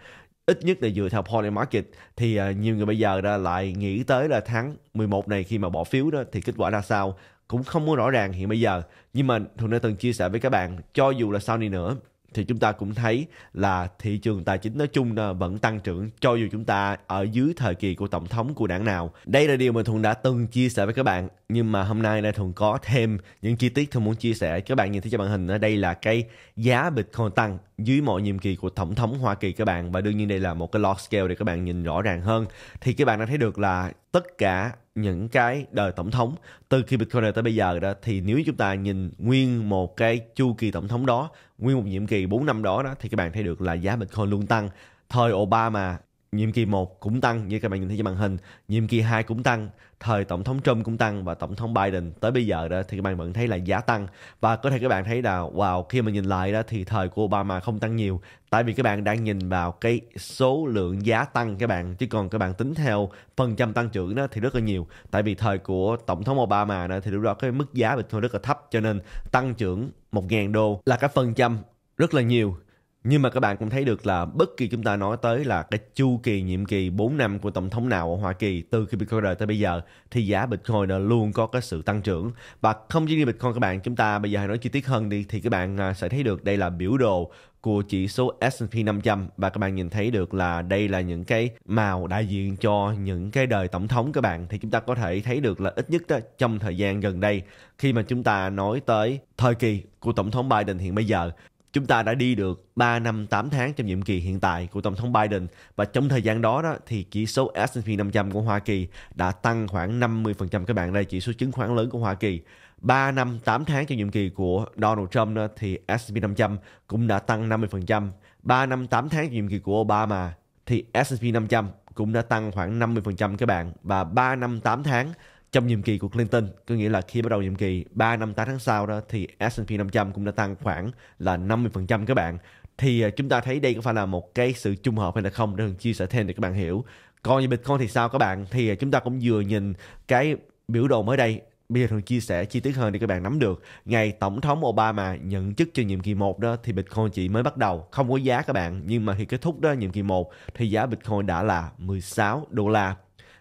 S1: ít nhất là dựa theo polling market thì à, nhiều người bây giờ đã lại nghĩ tới là tháng 11 này khi mà bỏ phiếu đó thì kết quả ra sao cũng không có rõ ràng hiện bây giờ nhưng mà tôi đã từng chia sẻ với các bạn cho dù là sau này nữa thì chúng ta cũng thấy là thị trường tài chính nói chung vẫn tăng trưởng cho dù chúng ta ở dưới thời kỳ của tổng thống của đảng nào. Đây là điều mà Thuận đã từng chia sẻ với các bạn nhưng mà hôm nay đây Thuận có thêm những chi tiết Thuận muốn chia sẻ. Các bạn nhìn thấy trên màn hình ở đây là cái giá Bitcoin tăng dưới mọi nhiệm kỳ của tổng thống Hoa Kỳ các bạn và đương nhiên đây là một cái log scale để các bạn nhìn rõ ràng hơn. Thì các bạn đã thấy được là tất cả những cái đời tổng thống từ khi Bitcoin này tới bây giờ đó thì nếu chúng ta nhìn nguyên một cái chu kỳ tổng thống đó, nguyên một nhiệm kỳ 4 năm đó đó thì các bạn thấy được là giá Bitcoin luôn tăng. Thời Obama nhiệm kỳ 1 cũng tăng như các bạn nhìn thấy trên màn hình, nhiệm kỳ 2 cũng tăng, thời tổng thống Trump cũng tăng và tổng thống Biden tới bây giờ đó thì các bạn vẫn thấy là giá tăng và có thể các bạn thấy là wow khi mà nhìn lại đó thì thời của Obama không tăng nhiều tại vì các bạn đang nhìn vào cái số lượng giá tăng các bạn chứ còn các bạn tính theo phần trăm tăng trưởng đó thì rất là nhiều tại vì thời của tổng thống Obama đó thì lúc đó cái mức giá bình thường rất là thấp cho nên tăng trưởng 1.000 đô là cái phần trăm rất là nhiều nhưng mà các bạn cũng thấy được là bất kỳ chúng ta nói tới là cái chu kỳ nhiệm kỳ 4 năm của tổng thống nào ở Hoa Kỳ từ khi Bitcoin rời tới bây giờ thì giá Bitcoin đã luôn có cái sự tăng trưởng và không chỉ riêng Bitcoin các bạn chúng ta bây giờ hãy nói chi tiết hơn đi thì các bạn à, sẽ thấy được đây là biểu đồ của chỉ số S&P 500 và các bạn nhìn thấy được là đây là những cái màu đại diện cho những cái đời tổng thống các bạn thì chúng ta có thể thấy được là ít nhất đó, trong thời gian gần đây khi mà chúng ta nói tới thời kỳ của tổng thống Biden hiện bây giờ Chúng ta đã đi được 3 năm 8 tháng trong nhiệm kỳ hiện tại của Tổng thống Biden và trong thời gian đó, đó thì chỉ số S&P 500 của Hoa Kỳ đã tăng khoảng 50% các bạn đây, chỉ số chứng khoán lớn của Hoa Kỳ. 3 năm 8 tháng trong nhiệm kỳ của Donald Trump đó, thì S&P 500 cũng đã tăng 50%. 3 năm 8 tháng trong nhiệm kỳ của Obama thì S&P 500 cũng đã tăng khoảng 50% các bạn và 3 năm 8 tháng trong nhiệm kỳ của Clinton, có nghĩa là khi bắt đầu nhiệm kỳ 3 năm 8 tháng sau đó thì S&P 500 cũng đã tăng khoảng là 50% các bạn. Thì à, chúng ta thấy đây có phải là một cái sự trùng hợp hay là không để Hường chia sẻ thêm để các bạn hiểu. Còn về Bitcoin thì sao các bạn? Thì à, chúng ta cũng vừa nhìn cái biểu đồ mới đây bây giờ thường chia sẻ chi tiết hơn để các bạn nắm được ngày tổng thống Obama nhận chức cho nhiệm kỳ 1 đó thì Bitcoin chỉ mới bắt đầu không có giá các bạn nhưng mà khi kết thúc đó nhiệm kỳ 1 thì giá Bitcoin đã là 16 đô la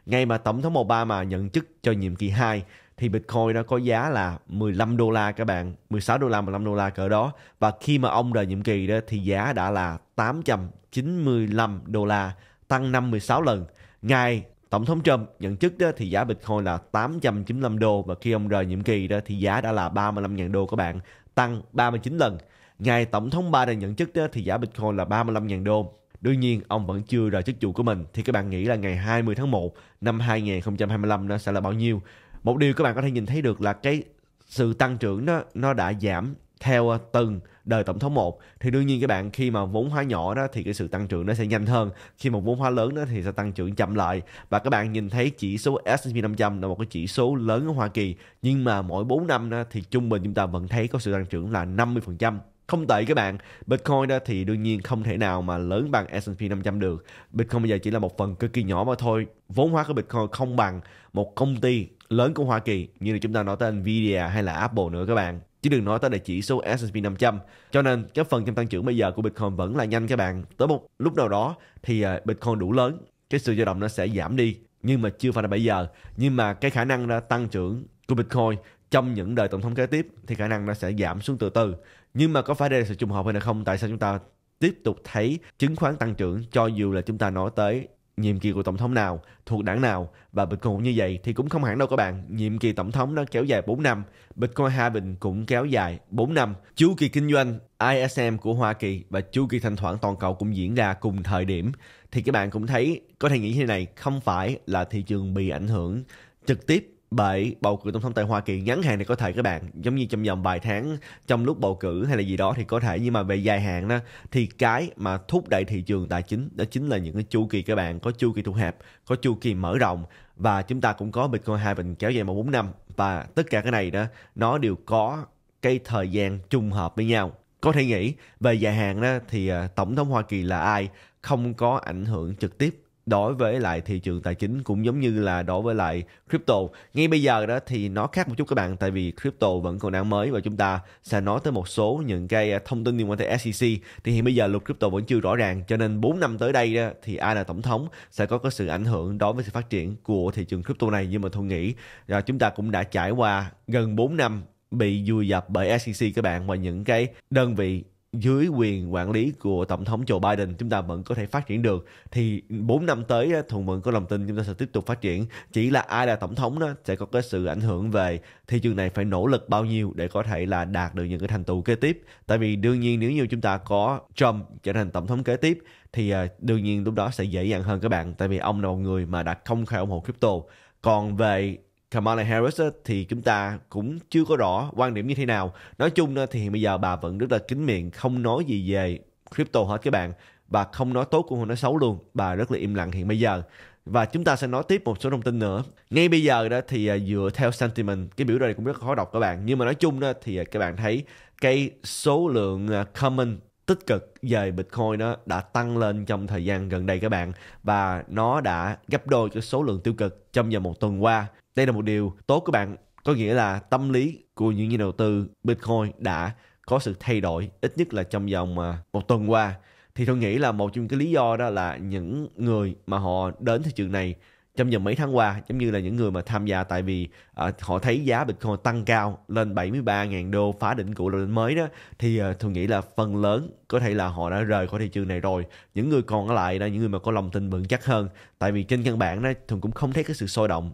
S1: ngay mà Tổng thống Obama nhận chức cho nhiệm kỳ 2 thì Bitcoin đã có giá là 15 đô la các bạn, 16 đô la, 15 đô la cỡ đó. Và khi mà ông rời nhiệm kỳ đó thì giá đã là 895 đô la, tăng 56 lần. ngay Tổng thống Trump nhận chức đó thì giá Bitcoin là 895 đô và khi ông rời nhiệm kỳ đó thì giá đã là 35.000 đô các bạn, tăng 39 lần. Ngày Tổng thống Biden nhận chức đó thì giá Bitcoin là 35.000 đô Đương nhiên ông vẫn chưa rời chức vụ của mình thì các bạn nghĩ là ngày 20 tháng 1 năm 2025 nó sẽ là bao nhiêu? Một điều các bạn có thể nhìn thấy được là cái sự tăng trưởng nó nó đã giảm theo ờ, từng đời tổng thống một thì đương nhiên các bạn khi mà vốn hóa nhỏ đó thì cái sự tăng trưởng nó sẽ nhanh hơn khi mà vốn hóa lớn đó thì sẽ tăng trưởng chậm lại và các bạn nhìn thấy chỉ số S&P 500 là một cái chỉ số lớn ở Hoa Kỳ nhưng mà mỗi 4 năm đó, thì trung bình chúng ta vẫn thấy có sự tăng trưởng là 50% không tệ các bạn Bitcoin đó thì đương nhiên không thể nào mà lớn bằng S&P 500 được Bitcoin bây giờ chỉ là một phần cực kỳ nhỏ mà thôi vốn hóa của Bitcoin không bằng một công ty lớn của Hoa Kỳ như là chúng ta nói tới Nvidia hay là Apple nữa các bạn chứ đừng nói tới là chỉ số S&P 500. Cho nên cái phần trong tăng trưởng bây giờ của Bitcoin vẫn là nhanh các bạn. Tới một lúc nào đó thì à, Bitcoin đủ lớn, cái sự dao động nó sẽ giảm đi nhưng mà chưa phải là bây giờ. Nhưng mà cái khả năng tăng trưởng của Bitcoin trong những đời tổng thống kế tiếp thì khả năng nó sẽ giảm xuống từ từ nhưng mà có phải đây là sự trùng hợp hay là không tại sao chúng ta tiếp tục thấy chứng khoán tăng trưởng cho dù là chúng ta nói tới nhiệm kỳ của tổng thống nào thuộc đảng nào và Bitcoin cũng như vậy thì cũng không hẳn đâu các bạn nhiệm kỳ tổng thống nó kéo dài 4 năm Bitcoin hai bình cũng kéo dài 4 năm chu kỳ kinh doanh ISM của Hoa Kỳ và chu kỳ thanh khoản toàn cầu cũng diễn ra cùng thời điểm thì các bạn cũng thấy có thể nghĩ như này không phải là thị trường bị ảnh hưởng trực tiếp bởi bầu cử tổng thống tại Hoa Kỳ ngắn hạn thì có thể các bạn giống như trong vòng vài tháng trong lúc bầu cử hay là gì đó thì có thể nhưng mà về dài hạn đó thì cái mà thúc đẩy thị trường tài chính đó chính là những cái chu kỳ các bạn có chu kỳ thu hẹp có chu kỳ mở rộng và chúng ta cũng có Bitcoin hai bình kéo dài một bốn năm và tất cả cái này đó nó đều có cái thời gian trùng hợp với nhau có thể nghĩ về dài hạn đó thì à, tổng thống Hoa Kỳ là ai không có ảnh hưởng trực tiếp đối với lại thị trường tài chính cũng giống như là đối với lại crypto ngay bây giờ đó thì nó khác một chút các bạn tại vì crypto vẫn còn đang mới và chúng ta sẽ nói tới một số những cái à, thông tin liên quan tới SEC thì hiện bây giờ luật crypto vẫn chưa rõ ràng cho nên 4 năm tới đây đó, thì ai là tổng thống sẽ có cái sự ảnh hưởng đối với sự phát triển của thị trường crypto này nhưng mà tôi nghĩ là chúng ta cũng đã trải qua gần 4 năm bị vùi dập bởi SEC các bạn và những cái đơn vị dưới quyền quản lý của tổng thống Joe Biden chúng ta vẫn có thể phát triển được thì 4 năm tới Thuận vẫn có lòng tin chúng ta sẽ tiếp tục phát triển chỉ là ai là tổng thống đó sẽ có cái sự ảnh hưởng về thị trường này phải nỗ lực bao nhiêu để có thể là đạt được những cái thành tựu kế tiếp tại vì đương nhiên nếu như chúng ta có Trump trở thành tổng thống kế tiếp thì à, đương nhiên lúc đó sẽ dễ dàng hơn các bạn tại vì ông là một người mà đã không khai ủng hộ crypto còn về Kamala Harris thì chúng ta cũng chưa có rõ quan điểm như thế nào. Nói chung thì hiện bây giờ bà vẫn rất là kín miệng, không nói gì về crypto hết các bạn. Bà không nói tốt cũng không nói xấu luôn. Bà rất là im lặng hiện bây giờ. Và chúng ta sẽ nói tiếp một số thông tin nữa. Ngay bây giờ đó thì à, dựa theo sentiment, cái biểu đồ này cũng rất khó đọc các bạn. Nhưng mà nói chung đó thì à, các bạn thấy cái số lượng à, comment tích cực về Bitcoin nó đã tăng lên trong thời gian gần đây các bạn và nó đã gấp đôi cái số lượng tiêu cực trong vòng một tuần qua đây là một điều tốt của bạn có nghĩa là tâm lý của những nhà đầu tư Bitcoin đã có sự thay đổi ít nhất là trong vòng à, một tuần qua thì tôi nghĩ là một trong cái lý do đó là những người mà họ đến thị trường này trong vòng mấy tháng qua giống như là những người mà tham gia tại vì uh, họ thấy giá Bitcoin tăng cao lên 73.000 đô phá đỉnh cũ lên mới đó thì uh, tôi nghĩ là phần lớn có thể là họ đã rời khỏi thị trường này rồi những người còn lại là những người mà có lòng tin vững chắc hơn tại vì trên căn bản đó tôi cũng không thấy cái sự sôi động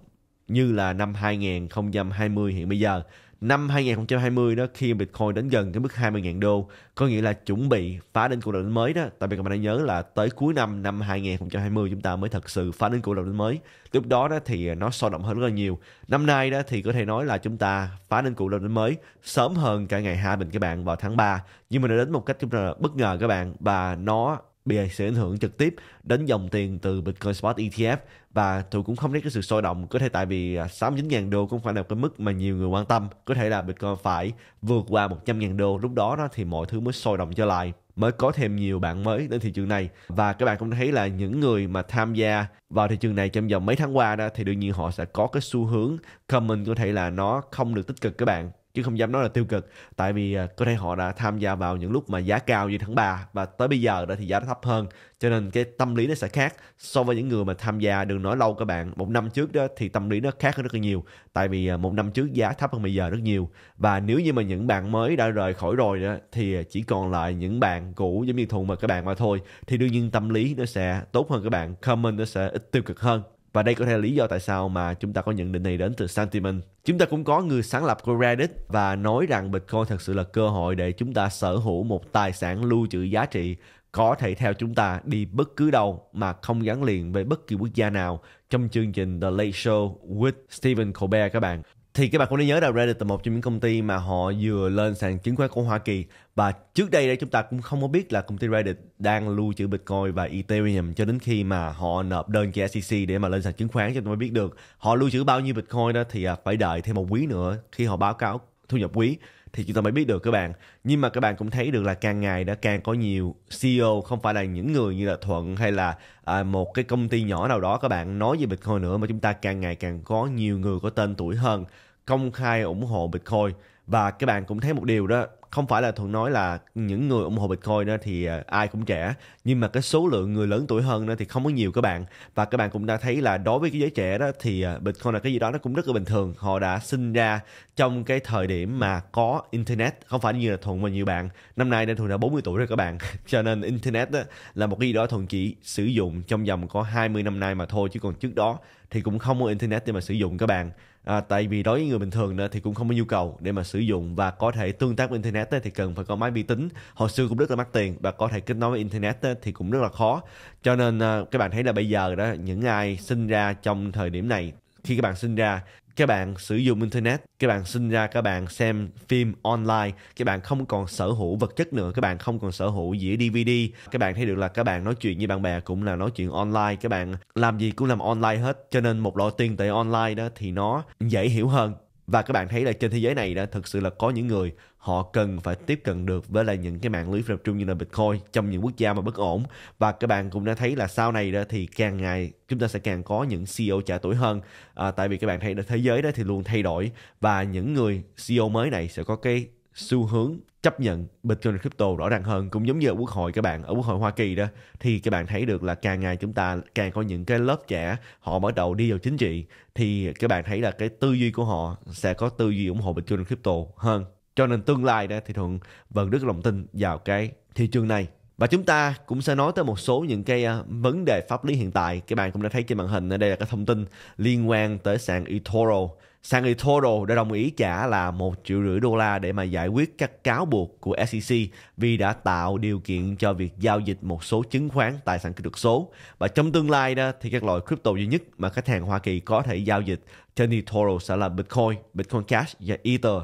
S1: như là năm 2020 hiện bây giờ. Năm 2020 đó khi Bitcoin đến gần cái mức 20.000 đô có nghĩa là chuẩn bị phá đến cổ đỉnh mới đó. Tại vì các bạn đã nhớ là tới cuối năm năm 2020 chúng ta mới thật sự phá đến cổ đỉnh mới. Lúc đó đó thì nó sôi so động hơn rất là nhiều. Năm nay đó thì có thể nói là chúng ta phá đến cổ đỉnh mới sớm hơn cả ngày hạ bình các bạn vào tháng 3. Nhưng mà nó đến một cách chúng ta bất ngờ các bạn và nó bị sẽ ảnh hưởng trực tiếp đến dòng tiền từ Bitcoin Spot ETF và tôi cũng không thấy cái sự sôi động có thể tại vì 69.000 à, đô cũng phải là cái mức mà nhiều người quan tâm có thể là Bitcoin phải vượt qua 100.000 đô lúc đó, đó thì mọi thứ mới sôi động trở lại mới có thêm nhiều bạn mới đến thị trường này và các bạn cũng thấy là những người mà tham gia vào thị trường này trong vòng mấy tháng qua đó thì đương nhiên họ sẽ có cái xu hướng comment có thể là nó không được tích cực các bạn chứ không dám nói là tiêu cực tại vì à, có thể họ đã tham gia vào những lúc mà giá cao như tháng 3 và tới bây giờ đó thì giá nó thấp hơn cho nên cái tâm lý nó sẽ khác so với những người mà tham gia đừng nói lâu các bạn một năm trước đó thì tâm lý nó khác hơn rất là nhiều tại vì à, một năm trước giá thấp hơn bây giờ rất nhiều và nếu như mà những bạn mới đã rời khỏi rồi đó thì à, chỉ còn lại những bạn cũ giống như thùng mà các bạn mà thôi thì đương nhiên tâm lý nó sẽ tốt hơn các bạn comment nó sẽ ít tiêu cực hơn và đây có thể là lý do tại sao mà chúng ta có nhận định này đến từ Sentiment. Chúng ta cũng có người sáng lập của Reddit và nói rằng Bitcoin thật sự là cơ hội để chúng ta sở hữu một tài sản lưu trữ giá trị có thể theo chúng ta đi bất cứ đâu mà không gắn liền với bất kỳ quốc gia nào trong chương trình The Late Show with Stephen Colbert các bạn thì các bạn cũng nên nhớ rằng Reddit là một trong những công ty mà họ vừa lên sàn chứng khoán của Hoa Kỳ và trước đây đây chúng ta cũng không có biết là công ty Reddit đang lưu trữ Bitcoin và Ethereum cho đến khi mà họ nộp đơn cho SEC để mà lên sàn chứng khoán cho tôi mới biết được họ lưu trữ bao nhiêu Bitcoin đó thì à, phải đợi thêm một quý nữa khi họ báo cáo thu nhập quý thì chúng ta mới biết được các bạn nhưng mà các bạn cũng thấy được là càng ngày đã càng có nhiều CEO không phải là những người như là Thuận hay là à, một cái công ty nhỏ nào đó các bạn nói về Bitcoin nữa mà chúng ta càng ngày càng có nhiều người có tên tuổi hơn công khai ủng hộ Bitcoin và các bạn cũng thấy một điều đó không phải là thuận nói là những người ủng hộ Bitcoin đó thì à, ai cũng trẻ nhưng mà cái số lượng người lớn tuổi hơn đó thì không có nhiều các bạn và các bạn cũng đã thấy là đối với cái giới trẻ đó thì à, Bitcoin là cái gì đó nó cũng rất là bình thường họ đã sinh ra trong cái thời điểm mà có internet không phải như là thuận và nhiều bạn năm nay nên thuận đã 40 tuổi rồi các bạn cho nên internet đó là một cái gì đó thuận chỉ sử dụng trong vòng có 20 năm nay mà thôi chứ còn trước đó thì cũng không có internet để mà sử dụng các bạn à, tại vì đối với người bình thường nữa thì cũng không có nhu cầu để mà sử dụng và có thể tương tác với internet thì cần phải có máy vi tính hồi xưa cũng rất là mắc tiền và có thể kết nối với internet thì cũng rất là khó cho nên à, các bạn thấy là bây giờ đó những ai sinh ra trong thời điểm này khi các bạn sinh ra các bạn sử dụng internet các bạn sinh ra các bạn xem phim online các bạn không còn sở hữu vật chất nữa các bạn không còn sở hữu dĩa dvd các bạn thấy được là các bạn nói chuyện với bạn bè cũng là nói chuyện online các bạn làm gì cũng làm online hết cho nên một loại tiền tệ online đó thì nó dễ hiểu hơn và các bạn thấy là trên thế giới này đó thực sự là có những người họ cần phải tiếp cận được với là những cái mạng lưới tập trung như là Bitcoin trong những quốc gia mà bất ổn và các bạn cũng đã thấy là sau này đó thì càng ngày chúng ta sẽ càng có những CEO trẻ tuổi hơn à, tại vì các bạn thấy là thế giới đó thì luôn thay đổi và những người CEO mới này sẽ có cái xu hướng chấp nhận Bitcoin crypto rõ ràng hơn cũng giống như ở quốc hội các bạn ở quốc hội Hoa Kỳ đó thì các bạn thấy được là càng ngày chúng ta càng có những cái lớp trẻ họ bắt đầu đi vào chính trị thì các bạn thấy là cái tư duy của họ sẽ có tư duy ủng hộ Bitcoin crypto hơn cho nên tương lai đó thì Thuận vẫn rất lòng tin vào cái thị trường này. Và chúng ta cũng sẽ nói tới một số những cái à, vấn đề pháp lý hiện tại. Các bạn cũng đã thấy trên màn hình, à, đây là cái thông tin liên quan tới sàn eToro. Sàn eToro đã đồng ý trả là một triệu rưỡi đô la để mà giải quyết các cáo buộc của SEC vì đã tạo điều kiện cho việc giao dịch một số chứng khoán tài sản kỹ thuật số. Và trong tương lai đó thì các loại crypto duy nhất mà khách hàng Hoa Kỳ có thể giao dịch trên eToro sẽ là Bitcoin, Bitcoin Cash và Ether.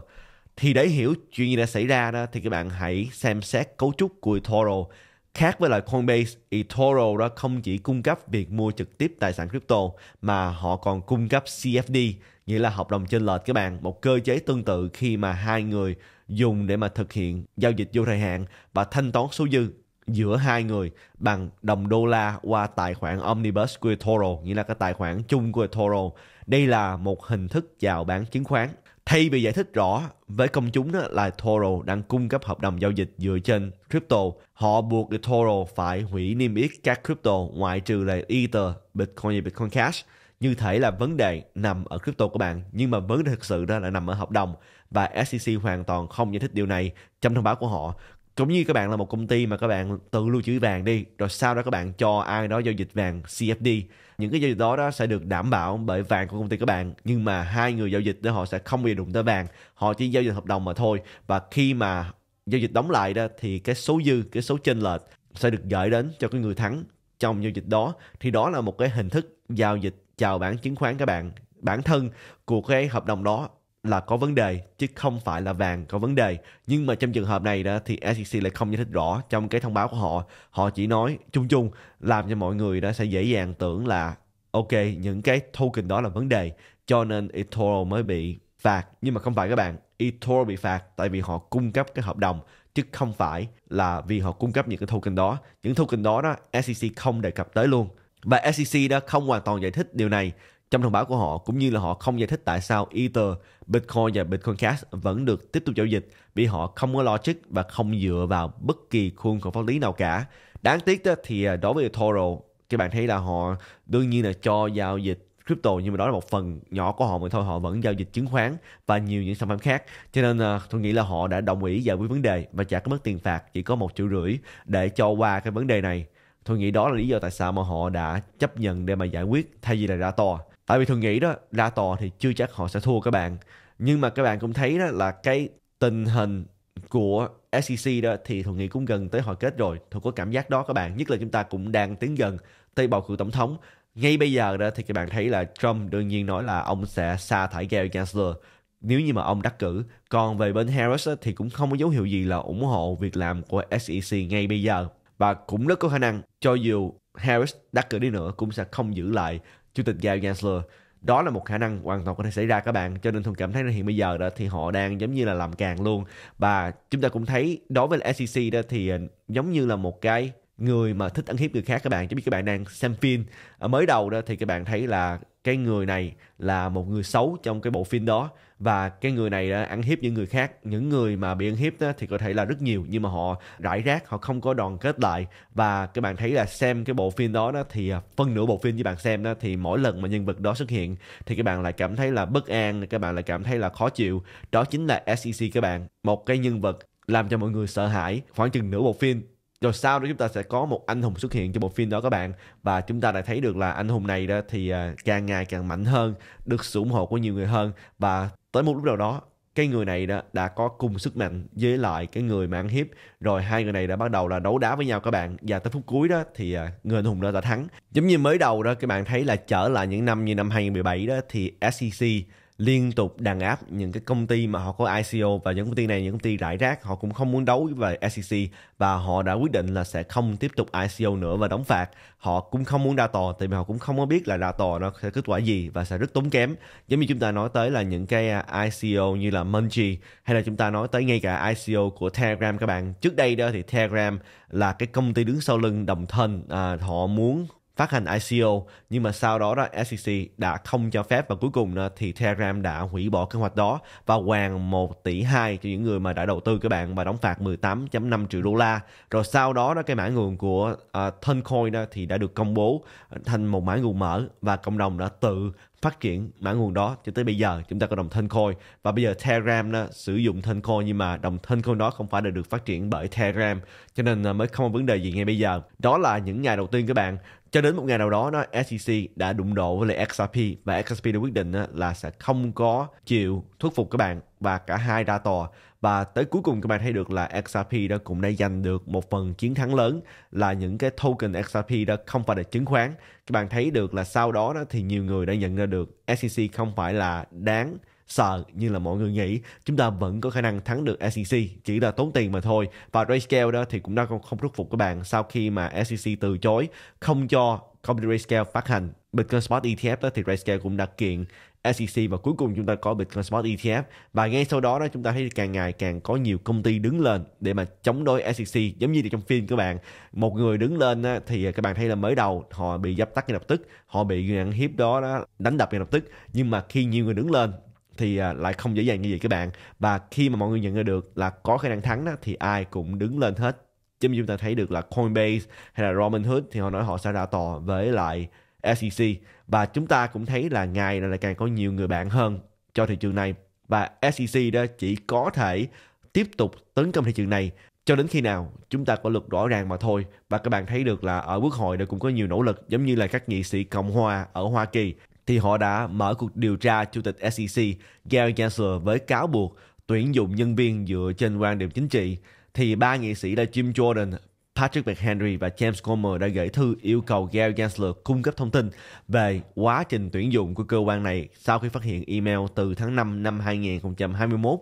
S1: Thì để hiểu chuyện gì đã xảy ra đó thì các bạn hãy xem xét cấu trúc của eToro. Khác với lại Coinbase, eToro đó không chỉ cung cấp việc mua trực tiếp tài sản crypto mà họ còn cung cấp CFD, nghĩa là hợp đồng trên lệch các bạn, một cơ chế tương tự khi mà hai người dùng để mà thực hiện giao dịch vô thời hạn và thanh toán số dư giữa hai người bằng đồng đô la qua tài khoản Omnibus của eToro, nghĩa là cái tài khoản chung của eToro. Đây là một hình thức chào bán chứng khoán Thay vì giải thích rõ với công chúng đó là Toro đang cung cấp hợp đồng giao dịch dựa trên crypto, họ buộc Toro phải hủy niêm yết các crypto ngoại trừ là Ether, Bitcoin và Bitcoin Cash. Như thể là vấn đề nằm ở crypto của bạn, nhưng mà vấn đề thực sự đó là nằm ở hợp đồng và SEC hoàn toàn không giải thích điều này trong thông báo của họ. Cũng như các bạn là một công ty mà các bạn tự lưu trữ vàng đi, rồi sau đó các bạn cho ai đó giao dịch vàng CFD những cái giao dịch đó đó sẽ được đảm bảo bởi vàng của công ty các bạn nhưng mà hai người giao dịch đó họ sẽ không bao giờ đụng tới vàng họ chỉ giao dịch hợp đồng mà thôi và khi mà giao dịch đóng lại đó thì cái số dư cái số chênh lệch sẽ được gửi đến cho cái người thắng trong giao dịch đó thì đó là một cái hình thức giao dịch chào bán chứng khoán các bạn bản thân của cái hợp đồng đó là có vấn đề chứ không phải là vàng có vấn đề nhưng mà trong trường hợp này đó thì SEC lại không giải thích rõ trong cái thông báo của họ họ chỉ nói chung chung làm cho mọi người đó sẽ dễ dàng tưởng là ok những cái token đó là vấn đề cho nên eToro mới bị phạt nhưng mà không phải các bạn eToro bị phạt tại vì họ cung cấp cái hợp đồng chứ không phải là vì họ cung cấp những cái token đó những token đó đó SEC không đề cập tới luôn và SEC đó không hoàn toàn giải thích điều này trong thông báo của họ cũng như là họ không giải thích tại sao Ether, Bitcoin và Bitcoin Cash vẫn được tiếp tục giao dịch vì họ không có logic và không dựa vào bất kỳ khuôn khổ pháp lý nào cả. Đáng tiếc đó thì à, đối với Toro, các bạn thấy là họ đương nhiên là cho giao dịch crypto nhưng mà đó là một phần nhỏ của họ mà thôi họ vẫn giao dịch chứng khoán và nhiều những sản phẩm khác cho nên uh, tôi nghĩ là họ đã đồng ý giải quyết vấn đề và trả cái mức tiền phạt chỉ có một triệu rưỡi để cho qua cái vấn đề này tôi nghĩ đó là lý do tại sao mà họ đã chấp nhận để mà giải quyết thay vì là ra tòa tại vì thường nghĩ đó ra tòa thì chưa chắc họ sẽ thua các bạn nhưng mà các bạn cũng thấy đó là cái tình hình của SEC đó thì thường nghĩ cũng gần tới hồi kết rồi thường có cảm giác đó các bạn nhất là chúng ta cũng đang tiến gần tới bầu cử tổng thống ngay bây giờ đó thì các bạn thấy là Trump đương nhiên nói là ông sẽ sa thải Gary Gensler nếu như mà ông đắc cử còn về bên Harris thì cũng không có dấu hiệu gì là ủng hộ việc làm của SEC ngay bây giờ và cũng rất có khả năng cho dù Harris đắc cử đi nữa cũng sẽ không giữ lại chủ tịch Gary Gensler đó là một khả năng hoàn toàn có thể xảy ra các bạn cho nên tôi cảm thấy là hiện bây giờ đó thì họ đang giống như là làm càng luôn và chúng ta cũng thấy đối với SEC đó thì ờ, giống như là một cái người mà thích ăn hiếp người khác các bạn chỉ biết các bạn đang xem phim à, mới đầu đó thì các bạn thấy là cái người này là một người xấu trong cái bộ phim đó và cái người này đã ăn hiếp những người khác những người mà bị ăn hiếp đó thì có thể là rất nhiều nhưng mà họ rải rác họ không có đoàn kết lại và các bạn thấy là xem cái bộ phim đó đó thì à, phân nửa bộ phim như bạn xem đó thì mỗi lần mà nhân vật đó xuất hiện thì các bạn lại cảm thấy là bất an các bạn lại cảm thấy là khó chịu đó chính là SEC các bạn một cái nhân vật làm cho mọi người sợ hãi khoảng chừng nửa bộ phim rồi sau đó chúng ta sẽ có một anh hùng xuất hiện trong bộ phim đó các bạn và chúng ta đã thấy được là anh hùng này đó thì à, càng ngày càng mạnh hơn được sự ủng hộ của nhiều người hơn và tới một lúc nào đó cái người này đó đã có cùng sức mạnh với lại cái người mạng hiếp rồi hai người này đã bắt đầu là đấu đá với nhau các bạn và tới phút cuối đó thì à, người anh hùng đó đã thắng giống như mới đầu đó các bạn thấy là trở lại những năm như năm 2017 đó thì SEC liên tục đàn áp những cái công ty mà họ có ICO và những công ty này những công ty rải rác họ cũng không muốn đấu với SEC và họ đã quyết định là sẽ không tiếp tục ICO nữa và đóng phạt họ cũng không muốn ra tòa tại vì họ cũng không có biết là ra tòa nó sẽ kết quả gì và sẽ rất tốn kém giống như chúng ta nói tới là những cái à, ICO như là Munchie hay là chúng ta nói tới ngay cả ICO của Telegram các bạn trước đây đó thì Telegram là cái công ty đứng sau lưng đồng thân à, họ muốn phát hành ICO nhưng mà sau đó đó SEC đã không cho phép và cuối cùng đó, thì Telegram đã hủy bỏ kế hoạch đó và hoàn 1 tỷ 2 cho những người mà đã đầu tư các bạn và đóng phạt 18.5 triệu đô la. Rồi sau đó đó cái mã nguồn của uh, ờ, Toncoin đó thì đã được công bố thành một mã nguồn mở và cộng đồng đã tự phát triển mã nguồn đó cho tới bây giờ chúng ta có đồng Coin và bây giờ Telegram đó, sử dụng Coin nhưng mà đồng Coin đó không phải là được phát triển bởi Telegram cho nên ờ, mới không có vấn đề gì ngay bây giờ đó là những ngày đầu tiên các bạn cho đến một ngày nào đó nó SEC đã đụng độ với lại XRP và XRP đã quyết định là sẽ không có chịu thuyết phục các bạn và cả hai ra tòa và tới cuối cùng các bạn thấy được là XRP đó cũng đã giành được một phần chiến thắng lớn là những cái token XRP đó không phải là chứng khoán các bạn thấy được là sau đó, đó thì nhiều người đã nhận ra được SEC không phải là đáng sợ như là mọi người nghĩ chúng ta vẫn có khả năng thắng được SEC chỉ là tốn tiền mà thôi và Grayscale đó thì cũng đã không, thuyết phục các bạn sau khi mà SEC từ chối không cho công Grayscale phát hành Bitcoin Spot ETF đó thì Grayscale cũng đã kiện SEC và cuối cùng chúng ta có Bitcoin Spot ETF và ngay sau đó đó chúng ta thấy càng ngày càng có nhiều công ty đứng lên để mà chống đối SEC giống như trong phim các bạn một người đứng lên á, thì các bạn thấy là mới đầu họ bị dập tắt ngay lập tức họ bị ăn hiếp đó, đó đánh đập ngay lập tức nhưng mà khi nhiều người đứng lên thì à, lại không dễ dàng như vậy các bạn và khi mà mọi người nhận ra được là có khả năng thắng đó, thì ai cũng đứng lên hết chứ chúng ta thấy được là Coinbase hay là Robinhood thì họ nói họ sẽ ra tòa với lại SEC và chúng ta cũng thấy là ngày này là càng có nhiều người bạn hơn cho thị trường này và SEC đó chỉ có thể tiếp tục tấn công thị trường này cho đến khi nào chúng ta có luật rõ ràng mà thôi và các bạn thấy được là ở quốc hội đã cũng có nhiều nỗ lực giống như là các nghị sĩ cộng hòa ở Hoa Kỳ thì họ đã mở cuộc điều tra Chủ tịch SEC Gary Gensler với cáo buộc tuyển dụng nhân viên dựa trên quan điểm chính trị. Thì ba nghị sĩ là Jim Jordan, Patrick McHenry và James Comer đã gửi thư yêu cầu Gary Gensler cung cấp thông tin về quá trình tuyển dụng của cơ quan này sau khi phát hiện email từ tháng 5 năm 2021.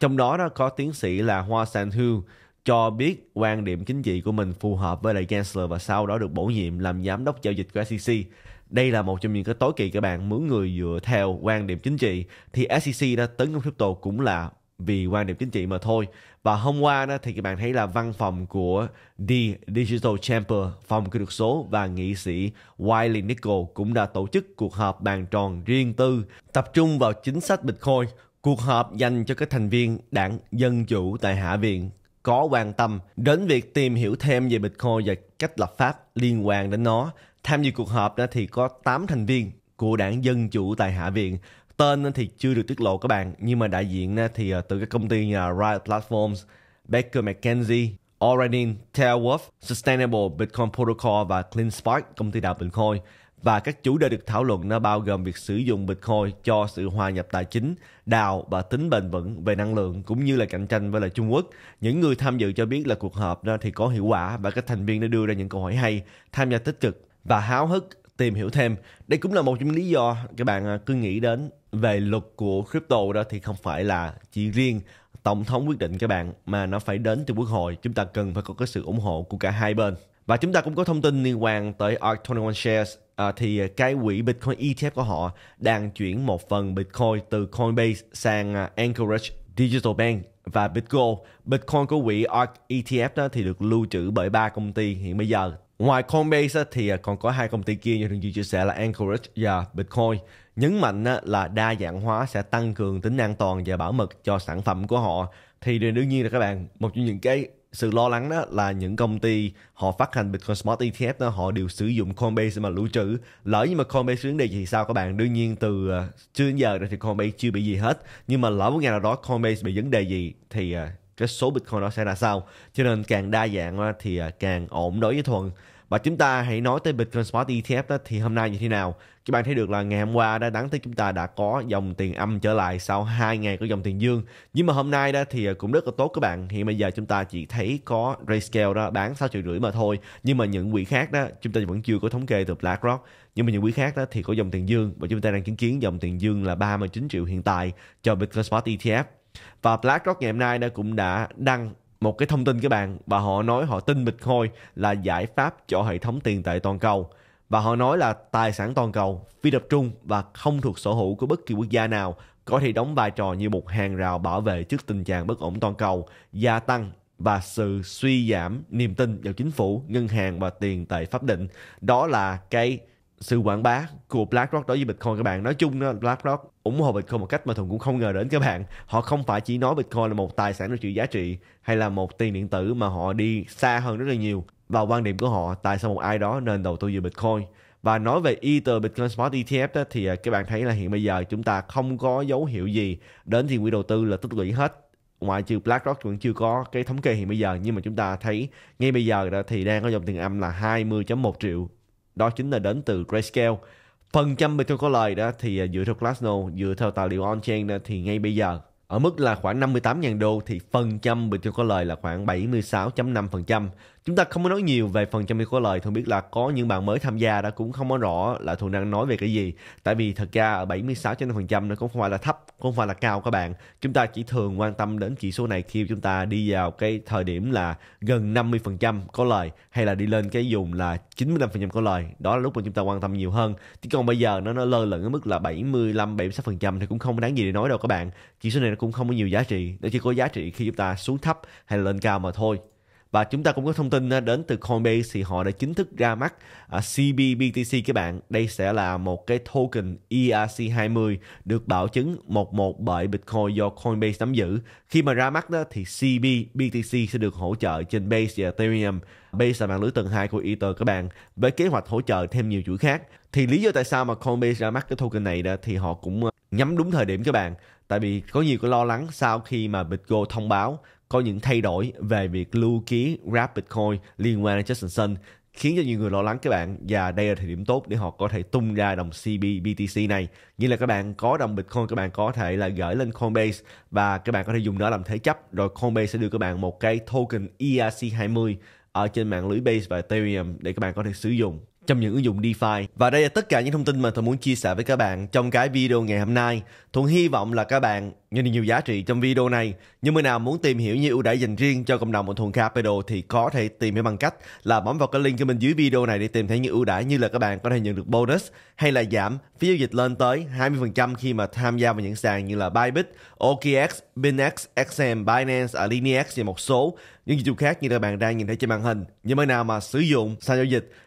S1: Trong đó, đó có tiến sĩ là Hoa San Hu cho biết quan điểm chính trị của mình phù hợp với lại Gensler và sau đó được bổ nhiệm làm giám đốc giao dịch của SEC đây là một trong những cái tối kỵ các bạn mướn người dựa theo quan điểm chính trị thì SEC đã tấn công crypto cũng là vì quan điểm chính trị mà thôi và hôm qua đó thì các bạn thấy là văn phòng của The Digital Chamber phòng kỹ thuật số và nghị sĩ Wiley Nickel cũng đã tổ chức cuộc họp bàn tròn riêng tư tập trung vào chính sách Bitcoin cuộc họp dành cho các thành viên đảng Dân Chủ tại Hạ viện có quan tâm đến việc tìm hiểu thêm về Bitcoin và cách lập pháp liên quan đến nó Tham dự cuộc họp thì có 8 thành viên của đảng Dân Chủ tại Hạ viện. Tên thì chưa được tiết lộ các bạn, nhưng mà đại diện ờ, thì ờ, từ các công ty như Riot Platforms, Baker McKenzie, Oranin, Tailwolf, Sustainable Bitcoin Protocol và Clean Spark công ty đào Bitcoin. Và các chủ đề được thảo luận nó bao gồm việc sử dụng Bitcoin cho sự hòa nhập tài chính, đào và tính bền vững về năng lượng cũng như là cạnh tranh với lại Trung Quốc. Những người tham dự cho biết là cuộc họp đó thì có hiệu quả và các thành viên đã đưa ra những câu hỏi hay, tham gia tích cực và háo hức tìm hiểu thêm. Đây cũng là một trong những lý do các bạn à, cứ nghĩ đến về luật của crypto đó thì không phải là chỉ riêng tổng thống quyết định các bạn mà nó phải đến từ quốc hội. Chúng ta cần phải có cái sự ủng hộ của cả hai bên. Và chúng ta cũng có thông tin liên quan tới ARK21 Shares à, thì à, cái quỹ Bitcoin ETF của họ đang chuyển một phần Bitcoin từ Coinbase sang à, Anchorage Digital Bank và Bitgo. Bitcoin của quỹ ARK ETF đó thì được lưu trữ bởi ba công ty hiện bây giờ Ngoài Coinbase thì à, còn có hai công ty kia như thường chia sẻ là Anchorage và Bitcoin. Nhấn mạnh là đa dạng hóa sẽ tăng cường tính an toàn và bảo mật cho sản phẩm của họ. Thì đương nhiên là các bạn, một trong những cái sự lo lắng đó là những công ty họ phát hành Bitcoin Smart ETF đó họ đều sử dụng Coinbase mà lưu trữ lỡ nhưng mà Coinbase vấn đề gì sao các bạn đương nhiên từ à, chưa đến giờ thì Coinbase chưa bị gì hết nhưng mà lỡ một ngày nào đó Coinbase bị vấn đề gì thì à, cái số Bitcoin nó sẽ là sao cho nên càng đa dạng thì à, càng ổn đối với Thuận và chúng ta hãy nói tới Bitcoin Spot ETF đó thì hôm nay như thế nào các bạn thấy được là ngày hôm qua đã đáng tới chúng ta đã có dòng tiền âm trở lại sau 2 ngày có dòng tiền dương nhưng mà hôm nay đó thì à, cũng rất là tốt các bạn hiện bây giờ chúng ta chỉ thấy có Rayscale đó bán 6 triệu rưỡi mà thôi nhưng mà những quỹ khác đó chúng ta vẫn chưa có thống kê từ BlackRock nhưng mà những quỹ khác đó thì có dòng tiền dương và chúng ta đang chứng kiến dòng tiền dương là 39 triệu hiện tại cho Bitcoin Spot ETF và BlackRock ngày hôm nay nó cũng đã đăng một cái thông tin các bạn và họ nói họ tin Bitcoin là giải pháp cho hệ thống tiền tệ toàn cầu và họ nói là tài sản toàn cầu phi tập trung và không thuộc sở hữu của bất kỳ quốc gia nào có thể đóng vai trò như một hàng rào bảo vệ trước tình trạng bất ổn toàn cầu gia tăng và sự suy giảm niềm tin vào chính phủ, ngân hàng và tiền tệ pháp định. Đó là cái sự quảng bá của BlackRock đối với Bitcoin các bạn. Nói chung đó, BlackRock ủng hộ Bitcoin một cách mà thường cũng không ngờ đến các bạn. Họ không phải chỉ nói Bitcoin là một tài sản được chịu giá trị hay là một tiền điện tử mà họ đi xa hơn rất là nhiều. vào quan điểm của họ tại sao một ai đó nên đầu tư vào Bitcoin. Và nói về Ether Bitcoin Spot ETF đó, thì à, các bạn thấy là hiện bây giờ chúng ta không có dấu hiệu gì đến thì quỹ đầu tư là tích lũy hết ngoại trừ BlackRock vẫn chưa có cái thống kê hiện bây giờ nhưng mà chúng ta thấy ngay bây giờ đó thì đang có dòng tiền âm là 20.1 triệu đó chính là đến từ Grayscale phần trăm Bitcoin có lời đó thì à, dựa theo Glassnode dựa theo tài liệu on-chain thì ngay bây giờ ở mức là khoảng 58.000 đô thì phần trăm Bitcoin có lời là khoảng 76.5% chúng ta không có nói nhiều về phần trăm trong micro lời thường biết là có những bạn mới tham gia đã cũng không có rõ là thường đang nói về cái gì tại vì thật ra ở 76 cho phần trăm nó cũng không phải là thấp không phải là cao các bạn chúng ta chỉ thường quan tâm đến chỉ số này khi chúng ta đi vào cái thời điểm là gần 50 phần trăm có lời hay là đi lên cái vùng là 95 phần trăm có lời đó là lúc mà chúng ta quan tâm nhiều hơn chứ còn bây giờ nó nó lơ lửng ở mức là 75 76 phần trăm thì cũng không đáng gì để nói đâu các bạn chỉ số này nó cũng không có nhiều giá trị nó chỉ có giá trị khi chúng ta xuống thấp hay là lên cao mà thôi và chúng ta cũng có thông tin ờ, đến từ Coinbase thì họ đã chính thức ra mắt CBBTC ờ, các bạn đây sẽ là một cái token ERC20 được bảo chứng 11 bởi Bitcoin do Coinbase nắm giữ khi mà ra mắt đó thì CBBTC sẽ được hỗ trợ trên Base và Ethereum Base là mạng lưới tầng 2 của Ether các bạn với kế hoạch hỗ trợ thêm nhiều chuỗi khác thì lý do tại sao mà Coinbase ra mắt cái token này đó thì họ cũng ờ, nhắm đúng thời điểm các bạn tại vì có nhiều cái lo lắng sau khi mà Bitgo thông báo có những thay đổi về việc lưu ký Wrap Bitcoin liên quan đến Justin Sun khiến cho nhiều người lo lắng các bạn và đây là thời điểm tốt để họ có thể tung ra đồng CB BTC này. Như là các bạn có đồng Bitcoin các bạn có thể là gửi lên Coinbase và các bạn có thể dùng nó làm thế chấp rồi Coinbase sẽ đưa các bạn một cái token ERC20 ở trên mạng lưới Base và Ethereum để các bạn có thể sử dụng trong những ứng dụng DeFi. Và đây là tất cả những thông tin mà tôi muốn chia sẻ với các bạn trong cái video ngày hôm nay. Thuận hy vọng là các bạn nhận được nhiều giá trị trong video này. Những người nào muốn tìm hiểu những ưu đãi dành riêng cho cộng đồng của Thuận Capital thì có thể tìm hiểu bằng cách là bấm vào cái link cho bên dưới video này để tìm thấy những ưu đãi như là các bạn có thể nhận được bonus hay là giảm phí giao dịch lên tới 20% khi mà tham gia vào những sàn như là Bybit, OKX, Binx, XM, Binance, Alinex và một số những dịch vụ khác như là các bạn đang nhìn thấy trên màn hình. Những người nào mà sử dụng sàn giao dịch